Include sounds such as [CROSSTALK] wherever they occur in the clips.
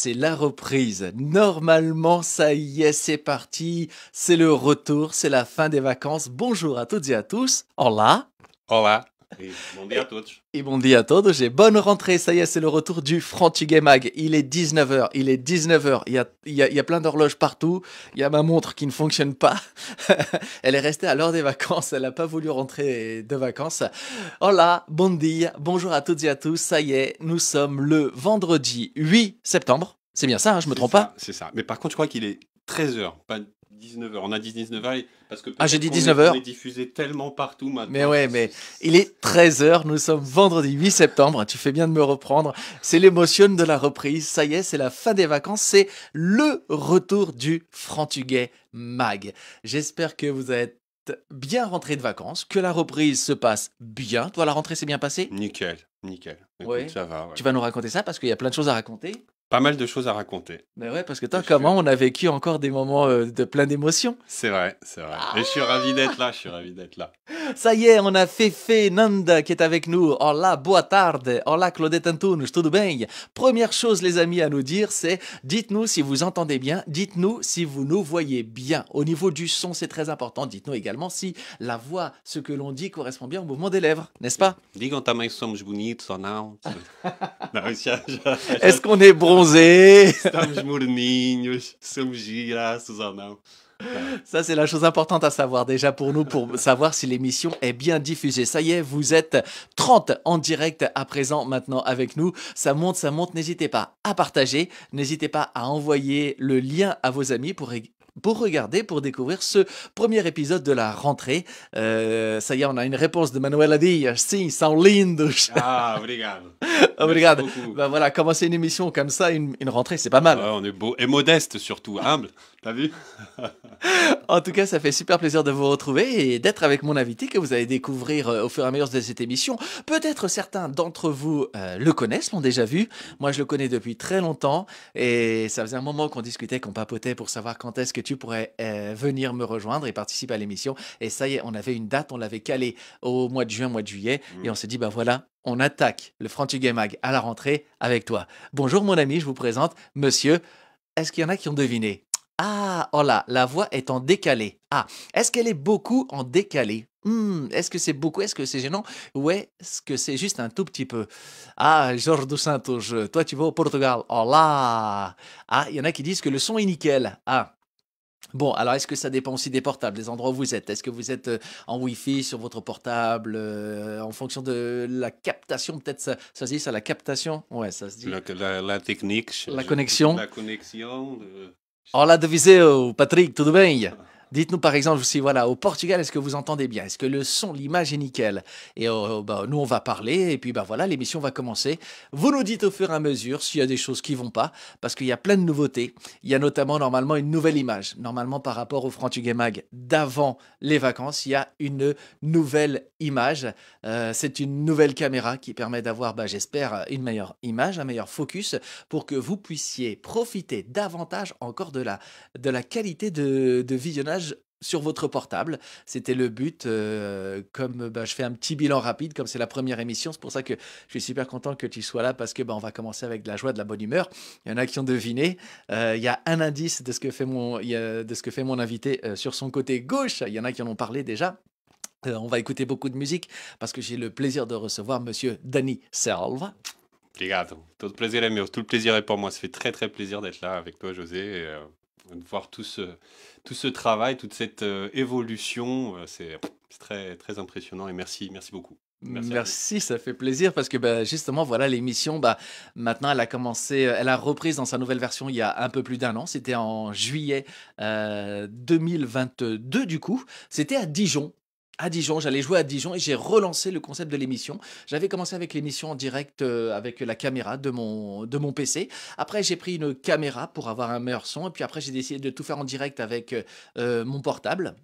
c'est la reprise. Normalement, ça y est, c'est parti. C'est le retour, c'est la fin des vacances. Bonjour à toutes et à tous. Hola. Hola et dia a todos. Et dia et bonne rentrée. Ça y est, c'est le retour du Game Mag. Il est 19h, il est 19h. Il y a, il y a, plein d'horloges partout. Il y a ma montre qui ne fonctionne pas. [LAUGHS] elle est restée à l'heure des vacances. Elle n'a pas voulu rentrer de vacances. Hola, bon dia. Bonjour à toutes et à tous. Ça y est, nous sommes le vendredi 8 septembre. C'est bien ça, je hein, je me trompe pas C'est ça. Mais par contre, je crois qu'il est 13h, pas 19h. On a 19h parce que. Ah, j'ai dit 19h. On est diffusé tellement partout maintenant. Mais ouais, mais il est 13h. Nous sommes vendredi 8 septembre. Tu fais bien de me reprendre. C'est l'émotion de la reprise. Ça y est, c'est la fin des vacances. C'est le retour du Frantugais Mag. J'espère que vous êtes bien rentrés de vacances, que la reprise se passe bien. Toi, la rentrée s'est bien passée Nickel, nickel. ça va. Tu vas nous raconter ça parce qu'il y a plein de choses à raconter pas mal de choses à raconter. Mais ouais, parce que toi, comment on a vécu encore des moments euh, de plein d'émotions. C'est vrai, c'est vrai. Ah. Et je suis ravi d'être là, je suis ravi d'être là. Ça y est, on a Fefe Nanda qui est avec nous. Hola, boa tarde. Hola, Claudette Antunes, tudo bem? Première chose, les amis, à nous dire, c'est dites-nous si vous entendez bien, dites-nous si vous nous voyez bien. Au niveau du son, c'est très important. Dites-nous également si la voix, ce que l'on dit, correspond bien au mouvement des lèvres, n'est-ce pas? Digam somos bonitos ou non. Est-ce qu'on est bon ça, c'est la chose importante à savoir déjà pour nous, pour savoir si l'émission est bien diffusée. Ça y est, vous êtes 30 en direct à présent maintenant avec nous. Ça monte, ça monte. N'hésitez pas à partager. N'hésitez pas à envoyer le lien à vos amis pour pour regarder, pour découvrir ce premier épisode de la rentrée. Euh, ça y est, on a une réponse de Manuel Adilla. Si, são lindos. Ah, obrigado. [LAUGHS] obrigado. Ben voilà, commencer une émission comme ça, une, une rentrée, c'est pas mal. on est beau et modeste surtout, humble. T'as vu [LAUGHS] En tout cas, ça fait super plaisir de vous retrouver et d'être avec mon invité que vous allez découvrir euh, au fur et à mesure de cette émission. Peut-être certains d'entre vous euh, le connaissent, l'ont déjà vu. Moi, je le connais depuis très longtemps et ça faisait un moment qu'on discutait, qu'on papotait pour savoir quand est-ce que tu tu pourrais euh, venir me rejoindre et participer à l'émission. Et ça y est, on avait une date, on l'avait calée au mois de juin, mois de juillet. Et mm. on s'est dit, ben voilà, on attaque le Game Mag à la rentrée avec toi. Bonjour mon ami, je vous présente monsieur. Est-ce qu'il y en a qui ont deviné Ah, oh là, la voix est en décalé. Ah, est-ce qu'elle est beaucoup en décalé hmm, est-ce que c'est beaucoup Est-ce que c'est gênant Ou est-ce que c'est juste un tout petit peu Ah, Jorge dos Santos, toi tu vas au Portugal. Oh là Ah, il y en a qui disent que le son est nickel. Ah, Bon, alors est-ce que ça dépend aussi des portables, des endroits où vous êtes Est-ce que vous êtes euh, en Wi-Fi sur votre portable euh, En fonction de la captation, peut-être ça, se dit ça, la captation Ouais, ça se dit. La, technique. La connexion. La connexion. De... Hola de Patrick, de même. Ah. Dites-nous par exemple si voilà au Portugal est-ce que vous entendez bien, est-ce que le son, l'image est nickel. Et oh, oh, bah, nous on va parler et puis bah voilà l'émission va commencer. Vous nous dites au fur et à mesure s'il y a des choses qui vont pas parce qu'il y a plein de nouveautés. Il y a notamment normalement une nouvelle image. Normalement par rapport au Frantugue Mag d'avant les vacances, il y a une nouvelle image. Euh, c'est une nouvelle caméra qui permet d'avoir, bah, j'espère, une meilleure image, un meilleur focus pour que vous puissiez profiter davantage encore de la, de la qualité de, de visionnage sur votre portable. C'était le but. Euh, comme bah, je fais un petit bilan rapide, comme c'est la première émission, c'est pour ça que je suis super content que tu sois là parce que bah, on va commencer avec de la joie, de la bonne humeur. Il y en a qui ont deviné. Euh, il y a un indice de ce que fait mon, de ce que fait mon invité euh, sur son côté gauche. Il y en a qui en ont parlé déjà. on va écouter beaucoup de musique parce que j'ai le plaisir de recevoir Monsieur Danny Serlva. Obrigado. Tout le plaisir est Tout le plaisir pour moi. Ça fait très très plaisir d'être là avec toi, José de voir tout ce, tout ce travail, toute cette euh, évolution, euh, c'est très, très impressionnant et merci, merci beaucoup. Merci, ça fait plaisir parce que bah, justement, voilà, l'émission, bah, maintenant, elle a commencé, euh, elle a reprise dans sa nouvelle version il y a un peu plus d'un an. C'était en juillet 2022, du coup. C'était à Dijon, à Dijon. J'allais jouer à Dijon et j'ai relancé le concept de l'émission. J'avais commencé avec l'émission en direct euh, avec la caméra de mon, de mon PC. Après, j'ai pris une caméra pour avoir un meilleur son. Et puis après, j'ai décidé de tout faire en direct avec euh, euh, mon portable.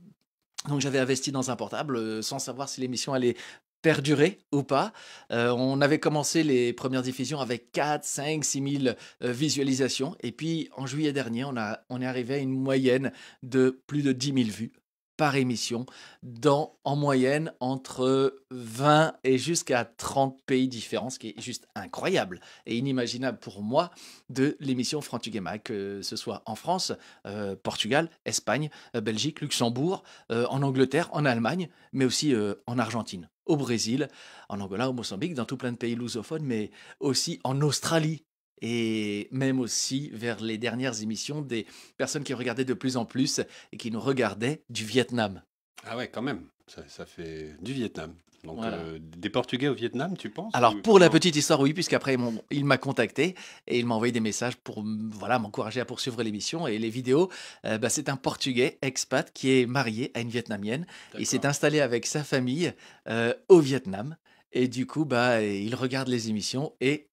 Donc j'avais investi dans un portable sans savoir si l'émission allait perdurer ou pas. on avait commencé les premières diffusions avec 4, 5, 6 000 visualisations. Et puis en juillet dernier, on, a, on est arrivé à une moyenne de plus de 10 000 vues par émission dans en moyenne entre 20 et jusqu'à 30 pays différents, ce qui est juste incroyable et inimaginable pour moi de l'émission Frantugema, que ce soit en France, euh, Portugal, Espagne, euh, Belgique, Luxembourg, euh, en Angleterre, en Allemagne, mais aussi en Argentine, au Brésil, en Angola, au Mozambique, dans tout plein de pays lusophones, mais aussi en Australie, et même aussi vers les dernières émissions des personnes qui regardaient de plus en plus et qui nous regardaient du Vietnam. Ah ouais, quand même, ça, fait du Vietnam. Donc euh, des Portugais au Vietnam, tu penses Alors pour la petite histoire, oui, puisqu'après il m'a contacté et il m'a envoyé des messages pour voilà m'encourager à poursuivre l'émission et les vidéos. Euh, bah, c'est un Portugais expat qui est marié à une Vietnamienne. Il s'est installé avec sa famille euh, au Vietnam et du coup bah il regarde les émissions et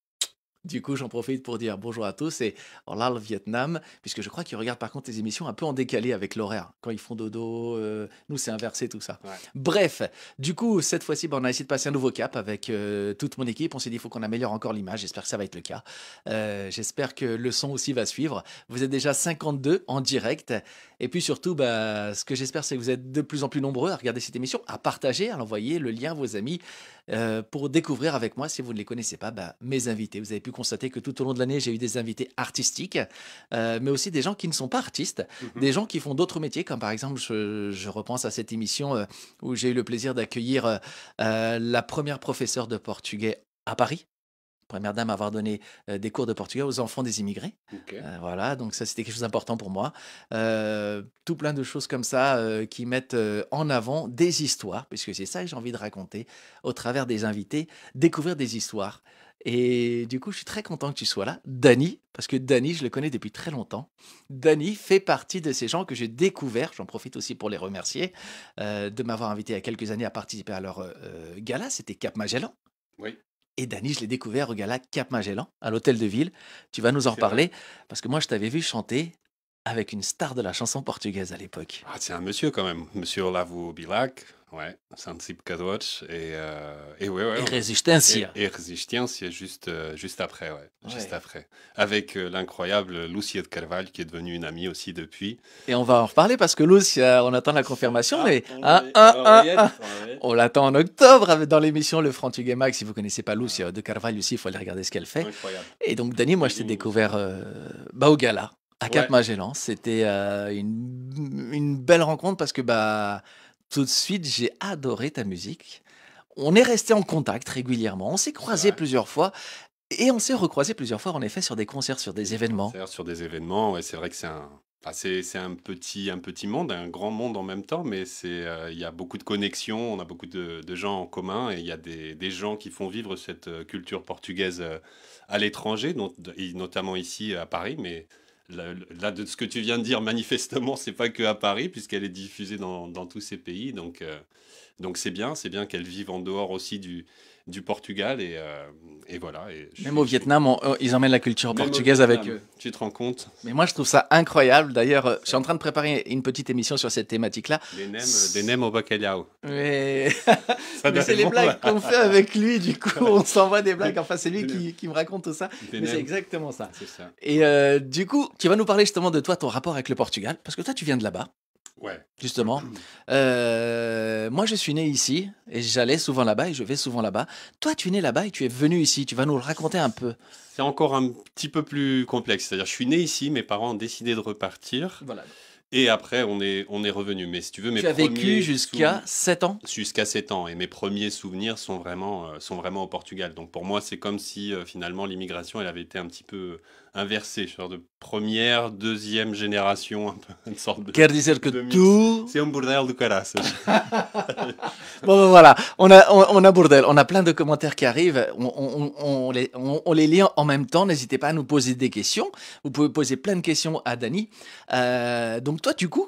du coup, j'en profite pour dire bonjour à tous et hola le Vietnam, puisque je crois qu'ils regardent par contre les émissions un peu en décalé avec l'horaire. Quand ils font dodo, euh, nous c'est inversé tout ça. Bref, du coup, cette fois-ci, ben, on a essayé de passer un nouveau cap avec euh, toute mon équipe. On s'est dit, il faut qu'on améliore encore l'image. J'espère que ça va être le cas. Euh, j'espère que le son aussi va suivre. Vous êtes déjà 52 en direct. Et puis surtout, bah, ce que j'espère, c'est que vous êtes de plus en plus nombreux à regarder cette émission, à partager, à l'envoyer, le lien à vos amis, pour découvrir avec moi, si vous ne les connaissez pas, bah, mes invités. Vous avez pu constater que tout au long de l'année, j'ai eu des invités artistiques, euh, mais aussi des gens qui ne sont pas artistes, mhm. des gens qui font d'autres métiers, comme par exemple, je, repense à cette émission euh, où j'ai eu le plaisir d'accueillir euh, la première professeure de portugais à Paris première dame à avoir donné des cours de portugais aux enfants des immigrés. voilà, donc ça c'était quelque chose d'important pour moi. tout plein de choses comme ça qui mettent en avant des histoires, puisque c'est ça que j'ai envie de raconter au travers des invités, découvrir des histoires. Et du coup, je suis très content que tu sois là. Dani, parce que Dani, je le connais depuis très longtemps. Dani fait partie de ces gens que j'ai découverts, j'en profite aussi pour les remercier, euh, de m'avoir invité il y a quelques années à participer à leur euh, euh, gala, c'était Cap Magellan. Oui. Et Dani, je l'ai découvert au gala Cap Magellan, à l'hôtel de ville. Tu vas nous en reparler, parce que moi, je t'avais vu chanter avec une star de la chanson portugaise à l'époque. Ah, c'est un monsieur quand même, Monsieur Lavo Bilac, ouais, Sansip et, euh, et ouais, ouais, Et Et, et juste, euh, juste après, ouais, juste après. Avec euh, l'incroyable Lucia de Carvalho, qui est devenue une amie aussi depuis. Et on va en reparler parce que Lucia, on attend la confirmation, ah, mais on, ah, ah, on l'attend en octobre dans l'émission Le Frantugue Max. Si vous connaissez pas Lucia de Carvalho aussi, il faut aller regarder ce qu'elle fait. Et donc, Dani, moi, je t'ai découvert euh, à Cap Magellan. C'était euh, une, belle rencontre parce que bah, tout de suite, j'ai adoré ta musique. On est resté en contact régulièrement. On s'est croisé plusieurs fois. Et on s'est recroisé plusieurs fois, en effet, sur des concerts, sur des événements. Sur des événements, ouais, c'est vrai que c'est un, c'est un petit, un petit monde, un grand monde en même temps, mais euh, il y a beaucoup de connexions, on a beaucoup de, gens en commun et il y a des, des, gens qui font vivre cette euh, culture portugaise à l'étranger, notamment ici à Paris, mais là, de ce que tu viens de dire, manifestement, c'est pas que à Paris, puisqu'elle est diffusée dans, tous ces pays. Donc, euh, donc c'est bien, c'est bien qu'elle vive en dehors aussi du, du Portugal. Et, euh, voilà. Même au Vietnam, euh, ils emmènent la culture portugaise avec eux. Tu te rends compte Mais moi, je trouve ça incroyable. D'ailleurs, euh, je suis en train de préparer une petite émission sur cette thématique-là. Les nems, au bacalhau. [LAUGHS] Mais, c'est les blagues qu'on fait avec lui. Du coup, on s'envoie des blagues. Enfin, c'est lui qui, me raconte tout ça. Mais c'est exactement ça. ça. Et du coup, tu vas nous parler justement de toi, ton rapport avec le Portugal, parce que toi, tu viens de là-bas. Justement. Euh, moi, je suis né ici et j'allais souvent là-bas et je vais souvent là-bas. Toi, tu es né là-bas et tu es venu ici. Tu vas nous le raconter un peu. C'est encore un petit peu plus complexe. C'est-à-dire, je suis né ici, mes parents ont décidé de repartir. Voilà. Et après, on est, on est revenu. Mais si tu veux, mes tu as vécu jusqu'à 7 ans Jusqu'à 7 ans. Et mes premiers souvenirs sont vraiment, euh, sont vraiment au Portugal. Donc pour moi, c'est comme si euh, finalement l'immigration, elle avait été un petit peu inversé, genre de première, deuxième génération, une sorte de. dire que tout. C'est un bordel de caras. [LAUGHS] bon, ben voilà, on a, on, a bordel, on a plein de commentaires qui arrivent, on, les, on, lit en même temps, n'hésitez pas à nous poser des questions. Vous pouvez poser plein de questions à Dani. Euh, donc, toi, du coup,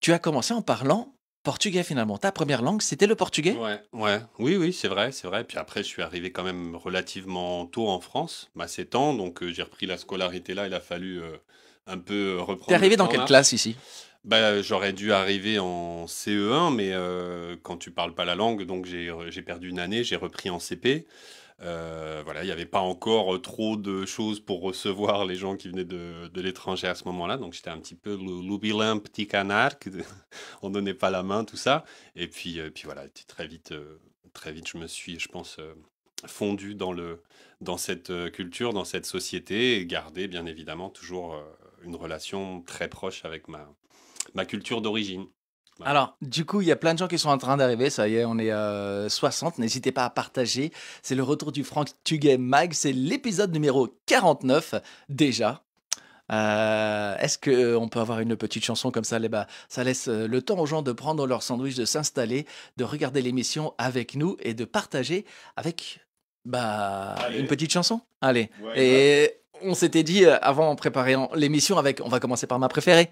tu as commencé en parlant portugais finalement. Ta première langue, c'était le portugais ouais, ouais, Oui, oui, c'est vrai, c'est vrai. Puis après, je suis arrivé quand même relativement tôt en France, à 7 ans, donc euh, j'ai repris la scolarité là, il a fallu euh, un peu euh, reprendre. T'es arrivé dans quelle classe ici bah, J'aurais dû arriver en CE1, mais quand tu parles pas la langue, donc j'ai perdu une année, j'ai repris en CP. Euh, voilà, il n'y avait pas encore euh, trop de choses pour recevoir les gens qui venaient de, l'étranger à ce moment-là. Donc j'étais un petit peu l'oubilin petit canard, [LAUGHS] on ne donnait pas la main, tout ça. Et puis, euh, puis voilà, très vite, très vite, je me suis, je pense, fondu dans, le, dans cette culture, dans cette société, et gardé bien évidemment toujours une relation très proche avec ma culture d'origine. Alors, du coup, il y a plein de gens qui sont en train d'arriver. Ça y est, on est à euh, 60. N'hésitez pas à partager. C'est le retour du Frank Tugay Mag. C'est l'épisode numéro 49 déjà. Euh, est-ce qu'on euh, peut avoir une petite chanson comme ça eh ben, Ça laisse le temps aux gens de prendre leur sandwich, de s'installer, de regarder l'émission avec nous et de partager avec bah, une petite chanson. Allez. et on s'était dit avant en préparant l'émission avec, on va commencer par ma préférée.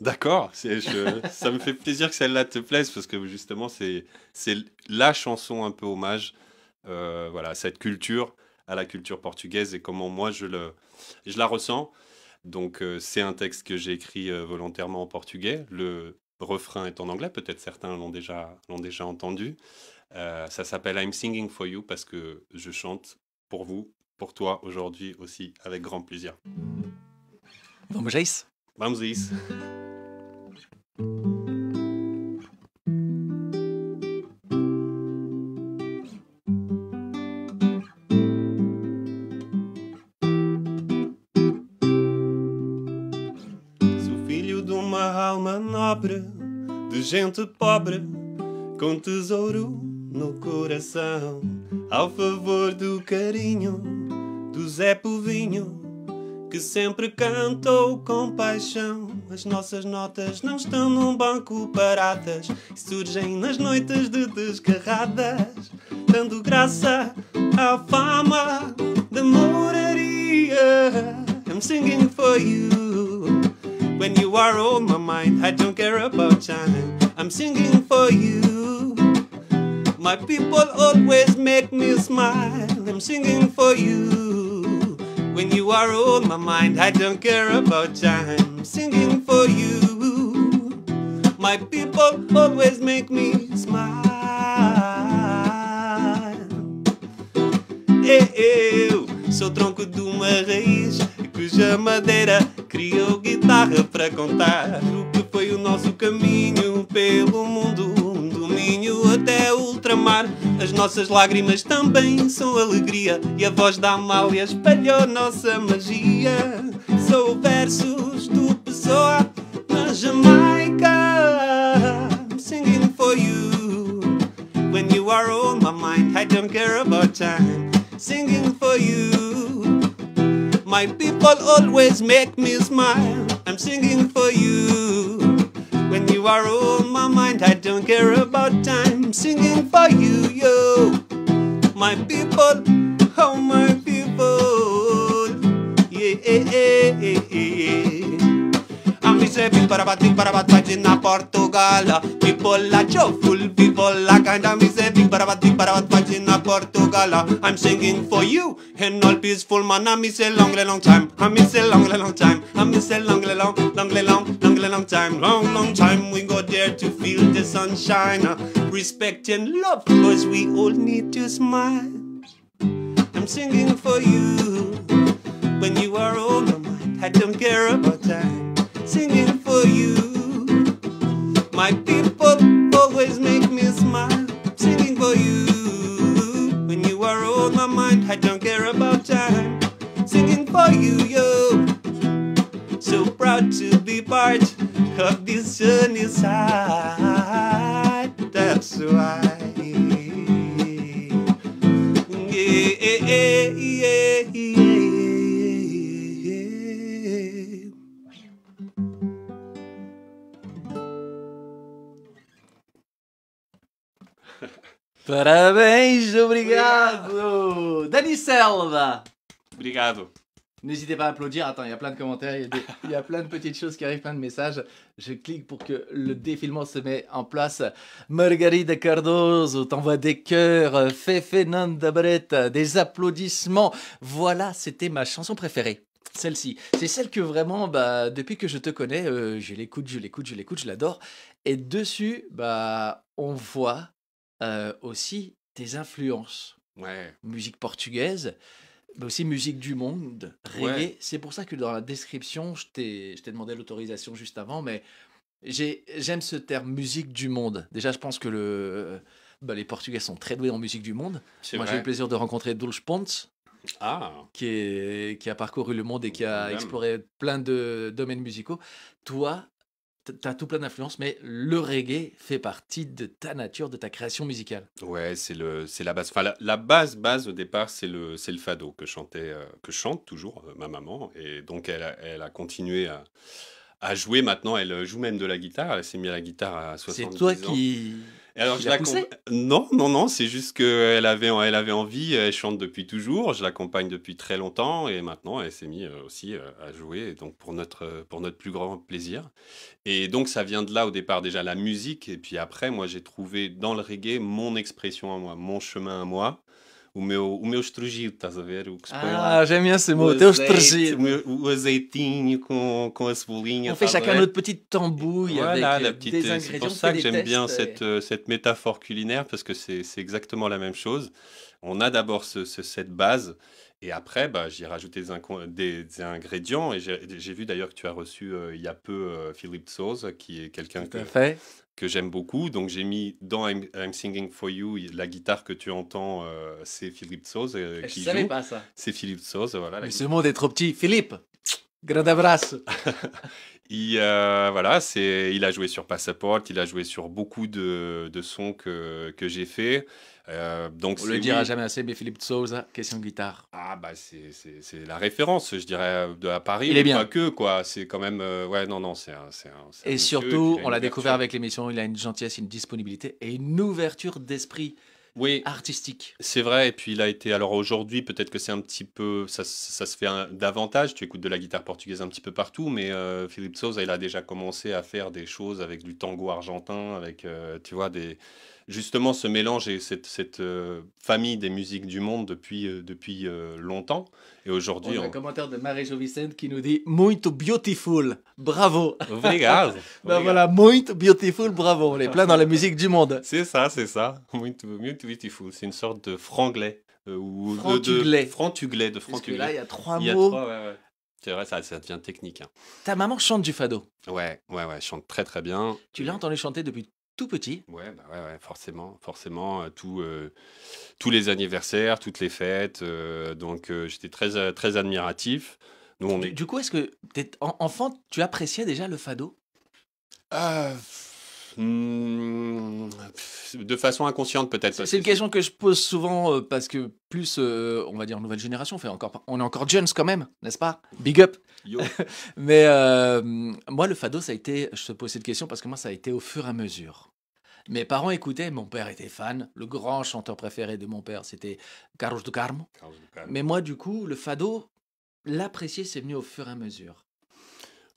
D'accord, ça me fait plaisir que celle-là te plaise parce que justement, c'est la chanson un peu hommage euh, voilà, cette culture à la culture portugaise et comment moi je, le, je la ressens. Donc, euh, c'est un texte que j'ai écrit euh, volontairement en portugais. Le refrain est en anglais, peut-être certains l'ont déjà, l'ont déjà entendu. Euh, ça s'appelle I'm Singing for You parce que je chante pour vous, pour toi aujourd'hui aussi, avec grand plaisir. Vamos Vamos a filho de gente pobre com tesouro no coração, ao favor do carinho do Zé Povinho que sempre cantou com paixão. As nossas notas não estão num banco paradas e surgem nas noites de descarradas, dando graça à fama da moraria. I'm singing for you. When you are on my mind, I don't care about time. I'm singing for you. My people always make me smile. I'm singing for you. When you are on my mind, I don't care about time. My people always make me smile. Eu sou tronco de uma raiz cuja madeira criou guitarra para contar o que foi o nosso caminho pelo mundo, um domínio até ultramar. As nossas lágrimas também são alegria e a voz da Amália espalhou nossa magia. Sou versos do Pessoa na Jamaica. are on my mind. I don't care about time. Singing for you. My people always make me smile. I'm singing for you. When you are on my mind, I don't care about time. Singing for you, yo. My people, oh my people. Yeah, yeah, yeah, yeah se vin para batim para batim na Portugala People la joyful, people la kind of se vin para batim para batim na Portugala I'm singing for you and all peaceful man I miss a long long time I miss a long long time I miss a long long long long long long time long long time we go there to feel the sunshine respect and love cause we all need to smile I'm singing for you when you are my mind. I don't care about that singing for you. My people always make me smile, singing for you. When you are on my mind, I don't care about time, singing for you, yo. So proud to be part of this sunny side, that's why. Parabéns, obrigado. obrigado. Dani Selva. Obrigado. N'hésitez pas à applaudir. Attends, il y a plein de commentaires, il y a, plein de petites choses qui arrivent, plein de messages. Je clique pour que le défilement se mette en place. Margarida Cardoso, t'envoie des cœurs. Nanda, Bret des applaudissements. Voilà, c'était ma chanson préférée. Celle-ci, c'est celle que vraiment, bah, depuis que je te connais, euh, je l'écoute, je l'écoute, je l'écoute, je l'adore. Et dessus, bah, on voit euh, aussi tes influences. Musique portugaise, mais aussi musique du monde, C'est pour ça que dans la description, je t'ai demandé l'autorisation juste avant, mais j'aime ce terme musique du monde. Déjà, je pense que le, bah, les Portugais sont très doués en musique du monde. Moi, j'ai eu le plaisir de rencontrer Dulce Pontes, ah. qui, qui a parcouru le monde et qui a exploré plein de domaines musicaux. Toi, as tout plein d'influences, mais le reggae fait partie de ta nature, de ta création musicale. Ouais, c'est le, c'est la base. la, base, base au départ, c'est le, c'est le fado que chantait, euh, que chante toujours euh, ma maman, et donc elle, a, elle a continué à, jouer. Maintenant, elle joue même de la guitare. Elle s'est mise à la guitare à 70 ans. C'est toi qui non, non, non, c'est juste qu'elle avait, elle avait envie, elle chante depuis toujours, je l'accompagne depuis très longtemps et maintenant elle s'est mise euh, aussi euh, à jouer donc pour notre, euh, pour notre plus grand plaisir. Et donc ça vient de là au départ déjà la musique et puis après moi j'ai trouvé dans le reggae mon expression à moi, mon chemin à moi o meu, o meu estrugido, estás a ver? O que se põe ah, lá. já me assimou, o teu estrugido. O, azeitinho com, com a On fait chacun notre petite tambouille voilà, avec la euh, petite, des ingrédients. C'est pour ça que j'aime bien cette, euh, cette métaphore culinaire parce que c'est exactement la même chose. On a d'abord ce, ce, cette base et après, bah, j'ai rajouté des, des, ingrédients. Et j'ai vu d'ailleurs que tu as reçu euh, il y a peu euh, Philippe Sauze, qui est quelqu'un que, j'aime beaucoup. Donc j'ai mis dans I'm, Singing for You la guitare que tu entends, euh, c'est Philippe Sose euh, qui C'est Philippe Sose, voilà. Mais ce monde est trop petit. Philippe, grand abraço. [LAUGHS] Il, euh, voilà, c'est, il a joué sur Passaport, il a joué sur beaucoup de, de sons que, que j'ai fait. Euh, donc On le dira jamais assez, mais Philippe Souza, question de guitare. Ah bah c'est, la référence, je dirais, de à Paris. Il est bien. Pas que quoi, c'est quand même euh, ouais non non c'est Et surtout, on l'a découvert avec l'émission, il a une gentillesse, une disponibilité et une ouverture d'esprit oui, artistique. C'est vrai, et puis il a été. Alors aujourd'hui, peut-être que c'est un petit peu. Ça, se fait davantage. Tu écoutes de la guitare portugaise un petit peu partout, mais euh, Philippe Souza, il a déjà commencé à faire des choses avec du tango argentin, avec, euh, tu vois, des justement ce mélange et cette, euh, famille des musiques du monde depuis, euh, depuis euh, longtemps. Et aujourd'hui. On a un commentaire de Marie Vicente qui nous dit Muito beautiful, bravo [LAUGHS] Obrigado Ben voilà, muito beautiful, bravo On est plein dans la musique du monde [LAUGHS] C'est ça, c'est ça. Muito, muito beautiful, c'est une sorte de franglais. ou frantuglais. De, franglais. de Parce là, il y a trois mots. C'est vrai, ça, ça, devient technique. Hein. Ta maman chante du fado. Ouais, ouais, ouais, chante très très bien. Tu l'as entendu chanter depuis tout petit. Bah ouais, ouais, forcément, forcément, euh, euh, tous les anniversaires, toutes les fêtes. Euh, donc, j'étais très, très admiratif. Du, coup, est-ce que, enfant, tu appréciais déjà le fado Hmm, de façon inconsciente peut-être. C'est une question que je pose souvent euh, parce que plus euh, on va dire nouvelle génération, on, fait encore, on est encore jeunes quand même, n'est-ce pas Big up. [LAUGHS] Mais euh, moi le fado ça a été, je te pose cette question parce que moi ça a été au fur et à mesure. Mes parents écoutaient, mon père était fan, le grand chanteur préféré de mon père c'était Carlos de Carmo. Mais moi du coup le fado l'apprécier c'est venu au fur et à mesure.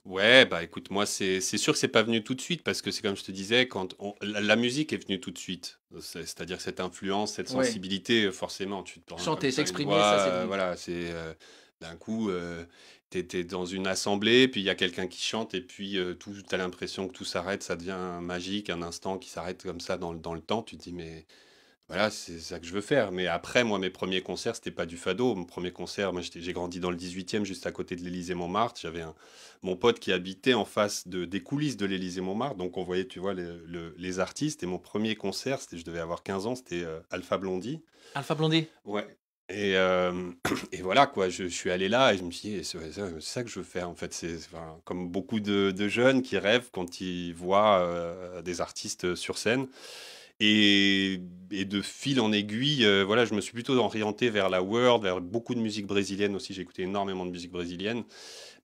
Ouais, bah écoute, moi c'est sûr que c'est pas venu tout de suite parce que c'est comme je te disais, quand la, musique est venue tout de suite, C'est- à dire cette influence, cette sensibilité, forcément, tu te Chanter, s'exprimer, ça c'est euh, voilà, c'est euh, d'un coup, euh, tu t'es, dans une assemblée, puis il y a quelqu'un qui chante et puis tout, t'as l'impression que tout s'arrête, ça devient magique, un instant qui s'arrête comme ça dans, dans le temps, tu te dis mais voilà, c'est ça que je veux faire. Mais après, moi, mes premiers concerts, c'était pas du fado. Mon premier concert, moi, j'ai grandi dans le 18e, juste à côté de l'Élysée-Montmartre. J'avais mon pote qui habitait en face de, des coulisses de l'Élysée-Montmartre. Donc, on voyait, tu vois, les, artistes. Et mon premier concert, c'était, je devais avoir 15 ans, c'était euh, Alpha Blondie. Alpha Blondie Ouais. Et, euh, [CLEARS THROAT] et voilà, quoi, je, suis allé là et je me suis dit, c'est ça, que je veux faire, en fait. C'est comme beaucoup de, jeunes qui rêvent quand ils voient euh, des artistes sur scène. Et, de fil en aiguille, euh, voilà, je me suis plutôt orienté vers la world, vers beaucoup de musique brésilienne aussi. J'ai écouté énormément de musique brésilienne.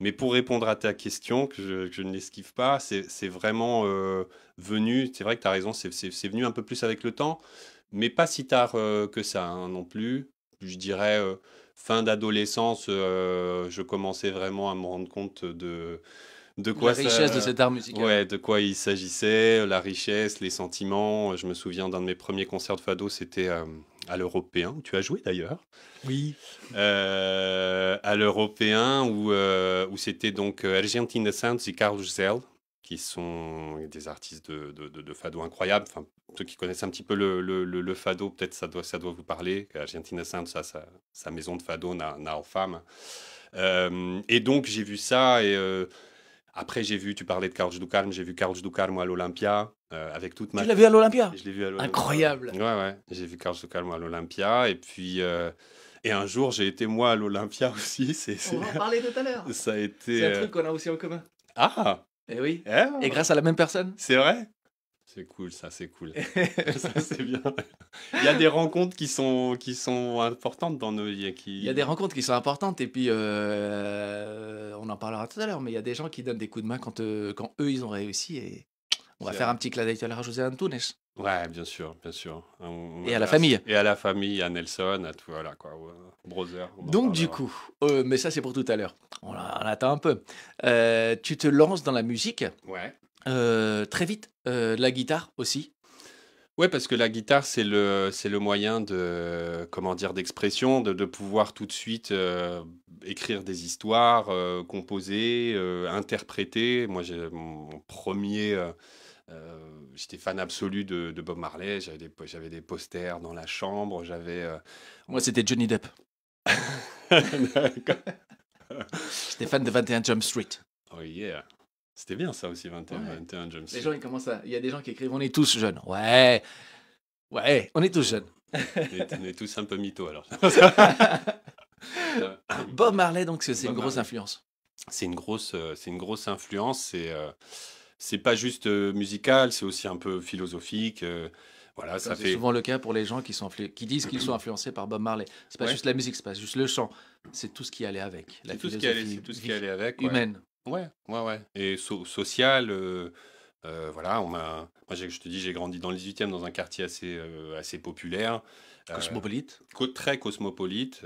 Mais pour répondre à ta question, que je, ne l'esquive pas, c'est vraiment euh, venu, c'est vrai que tu as raison, c'est venu un peu plus avec le temps, mais pas si tard euh, que ça hein, non plus. Je dirais fin d'adolescence, je commençais vraiment à me rendre compte de de quoi la richesse de cet art musical. Ouais, de quoi il s'agissait, la richesse, les sentiments. Je me souviens d'un de mes premiers concerts de fado, c'était euh, à l'Européen. Tu as joué d'ailleurs. Oui. Euh, à l'Européen où, euh, où c'était donc Argentine Sands et Carl Zell qui sont des artistes de, de, de, fado incroyables. Enfin, ceux qui connaissent un petit peu le, le, le, fado, peut-être ça doit, ça doit vous parler. Argentina Sound, ça, sa maison de fado, na, na en femme. et donc, j'ai vu ça et après, j'ai vu, tu parlais de Carlos Ducarme, j'ai vu Carlos Ducarme à l'Olympia, euh, avec toute ma... Tu l'as vu à l'Olympia Je l'ai vu à l'Olympia. Incroyable Ouais, ouais, j'ai vu Carlos Ducarme à l'Olympia, et puis... Euh, et un jour, j'ai été moi à l'Olympia [LAUGHS] aussi. On en parlait tout à l'heure. Ça a été... C'est un truc euh, qu'on a aussi en commun. Ah Et eh eh oui. Et grâce à la même personne. C'est vrai c'est cool, ça, c'est cool. [LAUGHS] ça, c'est bien. Il y a des rencontres qui sont, qui sont importantes dans nos vies. Qui... Il y a des rencontres qui sont importantes, et puis euh, on en parlera tout à l'heure, mais il y a des gens qui donnent des coups de main quand, euh, quand eux, ils ont réussi. Et on va faire un petit clin d'œil à à José Antunes. Ouais, bien sûr, bien sûr. et à la famille. Et à la famille, à Nelson, à tout, voilà, quoi. Brother. Donc, du coup, euh, mais ça, c'est pour tout à l'heure. On, on attend un peu. tu te lances dans la musique. Ouais. Euh, très vite, euh, la guitare aussi. Ouais, parce que la guitare, c'est le, c'est le moyen de, comment dire, d'expression, de, de pouvoir tout de suite euh, écrire des histoires, composer, interpréter. Moi, j'ai mon premier, j'étais fan absolu de, Bob Marley. J'avais des, j'avais des posters dans la chambre. J'avais. Moi, c'était Johnny Depp. [LAUGHS] j'étais fan de 21 Jump Street. Oh yeah. C'était bien ça aussi, 21, ouais. 21 Les gens, ils commencent à. Il y a des gens qui écrivent On est tous jeunes. Ouais. Ouais, on est tous jeunes. on, est, tous un peu mythos alors. [LAUGHS] Bob Marley, donc, euh, c'est une grosse influence. C'est une grosse, c'est une grosse influence. C'est, c'est pas juste euh, musical, c'est aussi un peu philosophique. Euh, voilà, ça fait. C'est souvent le cas pour les gens qui, sont qui disent qu'ils sont [CLEARS THROAT] influencés par Bob Marley. C'est pas juste la musique, c'est pas juste le chant, c'est tout ce qui allait avec. La tout ce qui allait, tout ce qui allait avec. Humaine. Ouais, ouais, ouais. Et social, euh, euh, voilà, on a. Moi, je te dis, j'ai grandi dans le 18e, dans un quartier assez, euh, assez populaire. Cosmopolite Très cosmopolite.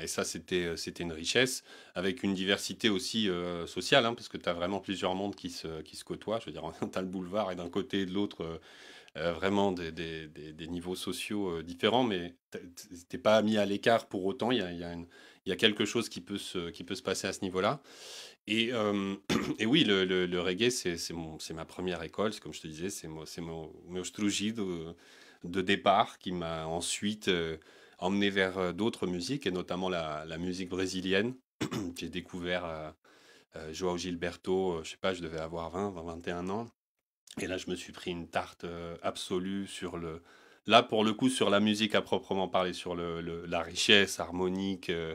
et ça, c'était une richesse, avec une diversité aussi sociale, hein, parce que tu as vraiment plusieurs mondes qui se, qui se côtoient. Je veux dire, [LAUGHS] tu as le boulevard et d'un côté et de l'autre. vraiment des, des, des, niveaux sociaux différents, mais t'es pas mis à l'écart pour autant. Il y a, y, y a, quelque chose qui peut se, qui peut se passer à ce niveau-là. Et, euh, [CLEARS THROAT] et, oui, le, reggae, c'est ma première école. Comme je te disais, c'est mon, mon, de, départ qui m'a ensuite euh, emmené vers euh, d'autres musiques, et notamment la, musique brésilienne. [CLEARS THROAT] J'ai découvert euh, João Gilberto, je ne sais pas, je devais avoir 20, 21 ans. Et là, je me suis pris une tarte absolue sur le, Là, pour le coup, sur la musique à proprement parler, sur la richesse harmonique, euh,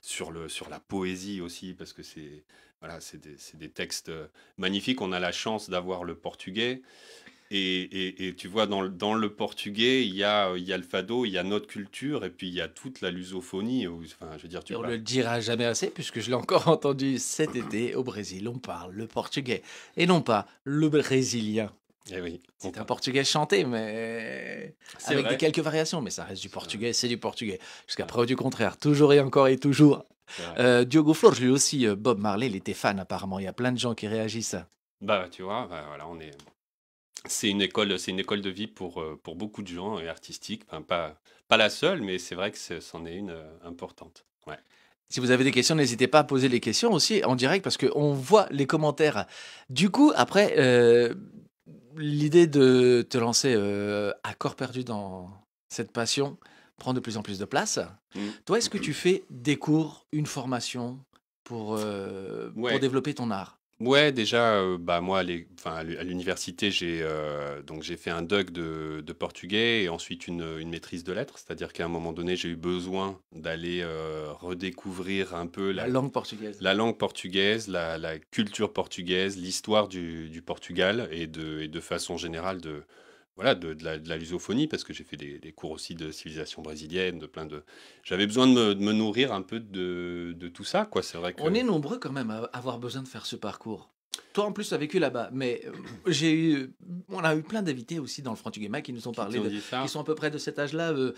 sur, le, sur la poésie aussi, parce que c'est voilà, des, des textes euh, magnifiques. On a la chance d'avoir le portugais. Et, tu vois, dans, le portugais, il y, a, le fado, il y a notre culture, et puis il y a toute la lusophonie. enfin, je veux dire, tu on ne le dira jamais assez, puisque je l'ai encore [LAUGHS] entendu cet été au Brésil. On parle le portugais, et non pas le brésilien. Eh c'est un portugais chanté, mais avec quelques variations, mais ça reste du portugais, c'est du portugais. Jusqu'à preuve du contraire, toujours et encore et toujours. Euh, Diogo Flores, lui aussi, euh, Bob Marley, il était fan apparemment. Il y a plein de gens qui réagissent. Bah, tu vois, bah, voilà, on est. C'est une école, c'est une école de vie pour euh, pour beaucoup de gens et euh, artistique. pas pas la seule, mais c'est vrai que c'en est, une importante. Ouais. Si vous avez des questions, n'hésitez pas à poser les questions aussi en direct parce qu'on voit les commentaires. Du coup, après, l'idée de te lancer euh, à corps perdu dans cette passion prend de plus en plus de place. Mmh. Toi, est-ce que tu fais des cours, une formation pour euh, développer ton art Ouais, déjà, euh, bah moi, à l'université, j'ai euh, j'ai fait un doc de, portugais et ensuite une, maîtrise de lettres. C'est-à-dire qu'à un moment donné, j'ai eu besoin d'aller euh, redécouvrir un peu la, langue portugaise. la langue portugaise, la, culture portugaise, l'histoire du, Portugal et de façon générale de, voilà, de, la, lusophonie, parce que j'ai fait des, cours aussi de civilisation brésilienne, de plein de... J'avais besoin de me, nourrir un peu de, tout ça, quoi, c'est vrai que... On est nombreux quand même à avoir besoin de faire ce parcours. Toi, en plus, tu as vécu là-bas, mais euh, j'ai eu... On a eu plein d'invités aussi dans le Frantugema qui nous ont parlé, qui, qui sont à peu près de cet âge-là. Euh,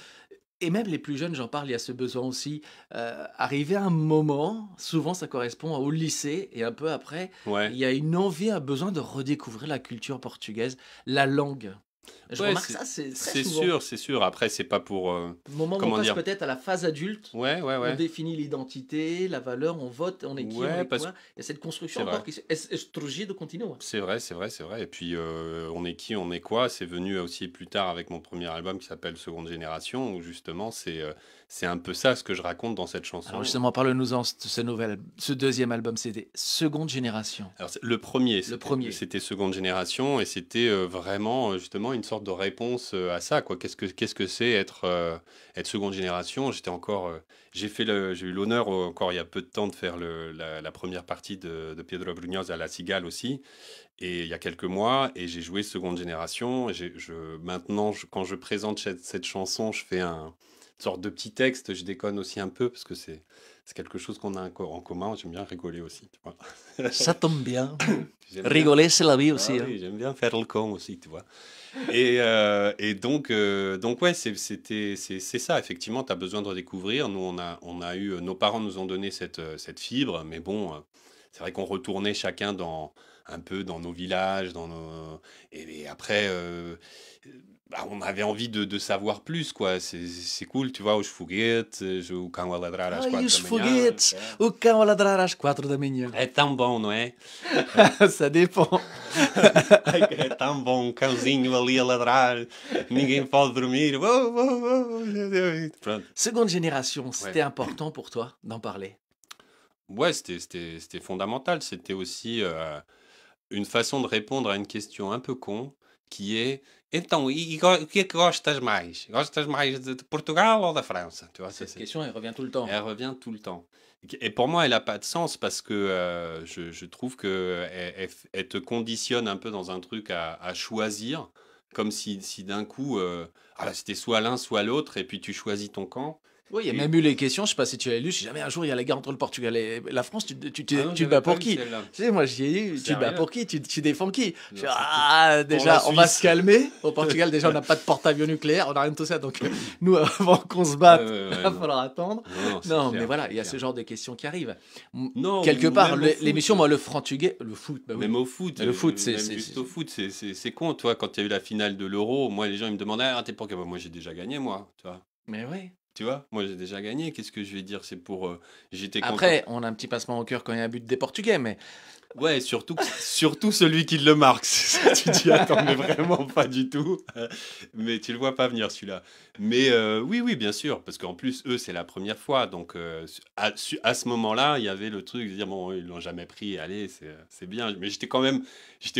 et même les plus jeunes, j'en parle, il y a ce besoin aussi. Euh, arriver à un moment, souvent ça correspond au lycée et un peu après, il y a une envie, un besoin de redécouvrir la culture portugaise, la langue. Je remarque ça, c'est C'est sûr, c'est sûr. Après, c'est pas pour. Euh, moment où on passe peut-être à la phase adulte, ouais, ouais, on définit l'identité, la valeur, on vote, on est qui, on est quoi. Il y a cette construction encore qui est, est de continu. C'est vrai, c'est vrai, c'est vrai. Et puis, euh, on est qui, on est quoi, c'est venu aussi plus tard avec mon premier album qui s'appelle Seconde Génération, où justement, c'est. Euh, c'est un peu ça ce que je raconte dans cette chanson. Alors justement, parle-nous-en de ce nouvel, ce deuxième album, c'était Seconde Génération. Alors le premier, le premier, c'était Seconde Génération et c'était euh, vraiment euh, justement une sorte de réponse euh, à ça. qu'est-ce que qu'est-ce que c'est être être Seconde Génération J'étais encore, j'ai fait, j'ai eu l'honneur encore il y a peu de temps de faire la, première partie de, de Pedro à La Cigale aussi. Et il y a quelques mois, et j'ai joué Seconde Génération. Et je, maintenant, quand je présente cette chanson, je fais un sorte de petit texte. Je déconne aussi un peu parce que c'est quelque chose qu'on a en commun. J'aime bien rigoler aussi. Tu vois. Ça [LAUGHS] tombe bien. rigoler, c'est la vie ah aussi. oui, hein. J'aime bien faire le con aussi, tu vois. Et, euh, et donc, euh, donc ouais, c'était c'est ça. Effectivement, tu as besoin de redécouvrir. Nous, on a, on a eu, nos parents nous ont donné cette, euh, cette fibre, mais bon, c'est vrai qu'on retournait chacun dans un peu dans nos villages, dans nos... Et, après, bah, on avait envie de, savoir plus, quoi. C'est cool, tu vois, os foguetes, o cão a ladrar às 4 da manhã. os foguetes, o cão a ladrar às 4 da manhã. É tão bom, bon, non hein? [LAUGHS] Ça dépend. é tão bom, um cãozinho ali a ladrar, ninguém pode dormir. Pronto. Seconde génération, c'était important pour toi d'en parler Ouais, c'était fondamental. C'était aussi euh, une façon de répondre à une question un peu con qui est Então, e, e, ce que é que gostas mais? Gostas de, de Portugal ou de France tu vois, Cette question, elle revient tout le temps. Elle revient tout le temps. Et pour moi, elle n'a pas de sens parce que euh, je, trouve qu'elle elle, te conditionne un peu dans un truc à, choisir, comme si, d'un coup, euh, ah, c'était soit l'un, soit l'autre, et puis tu choisis ton camp. Oui, il y a même eu les questions, je sais pas si tu l'as lu, si jamais un jour il y a la guerre entre le Portugal et la France, tu, tu, tu, ah bats pour qui Tu sais, moi j'y ai eu, tu te bats pour qui tu, tu défends qui ah, déjà, on va se calmer. [LAUGHS] Au Portugal, déjà, on n'a pas de porte-avions nucléaire, on n'a rien de tout ça. Donc, [LAUGHS] nous, avant qu'on se batte, il [LAUGHS] va falloir attendre. Non, mais voilà, il y a ce genre de questions qui arrivent. Non, Quelque part, l'émission, moi, le franc le foot. Bah même au foot. Le foot, c'est. Juste au foot, c'est con, toi. Quand il y a eu la finale de l'Euro, moi, les gens, ils me demandaient Ah, t'es pour Moi, j'ai déjà gagné, moi. Mais oui. Tu vois, moi j'ai déjà gagné, qu'est-ce que je vais dire C'est pour. Euh, j'étais Après, on a un petit passement au cœur quand il y a un but des Portugais, mais Ouais, surtout, surtout celui qui le marque. [LAUGHS] tu dis, attends, mais vraiment pas du tout. Euh, mais tu le vois pas venir celui-là. Mais euh, oui, oui, bien sûr. Parce qu'en plus, eux, c'est la première fois. Donc euh, à, ce moment-là, il y avait le truc de dire, bon, ils l'ont jamais pris, allez, c'est bien. Mais j'étais quand, même,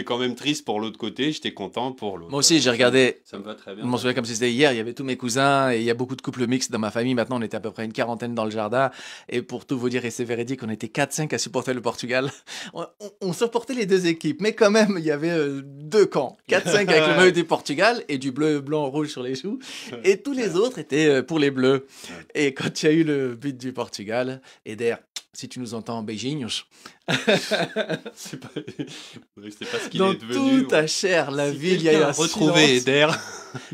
quand même triste pour l'autre côté, j'étais content pour l'autre. Moi aussi, j'ai regardé. Ça me va très bien. Je me souviens comme si c'était hier, il y avait tous mes cousins et il y a beaucoup de couples mixtes dans ma famille. Maintenant, on était à peu près une quarantaine dans le jardin. Et pour tout vous dire, et c'est véridique, on était 4-5 à supporter le Portugal. [LAUGHS] on, supportait les deux équipes, mais quand même, il y avait euh, deux camps. 4-5 [LAUGHS] avec le maillot du Portugal et du bleu, blanc, rouge sur les joues. Et tous les autres étaient euh, pour les bleus. Et quand il y a eu le but du Portugal, et Eder si tu nous entends en Beijing, [LAUGHS] c'est pas, ce qu'il est devenu. Dans ta chair, la ville, il y a retrouvé Eder.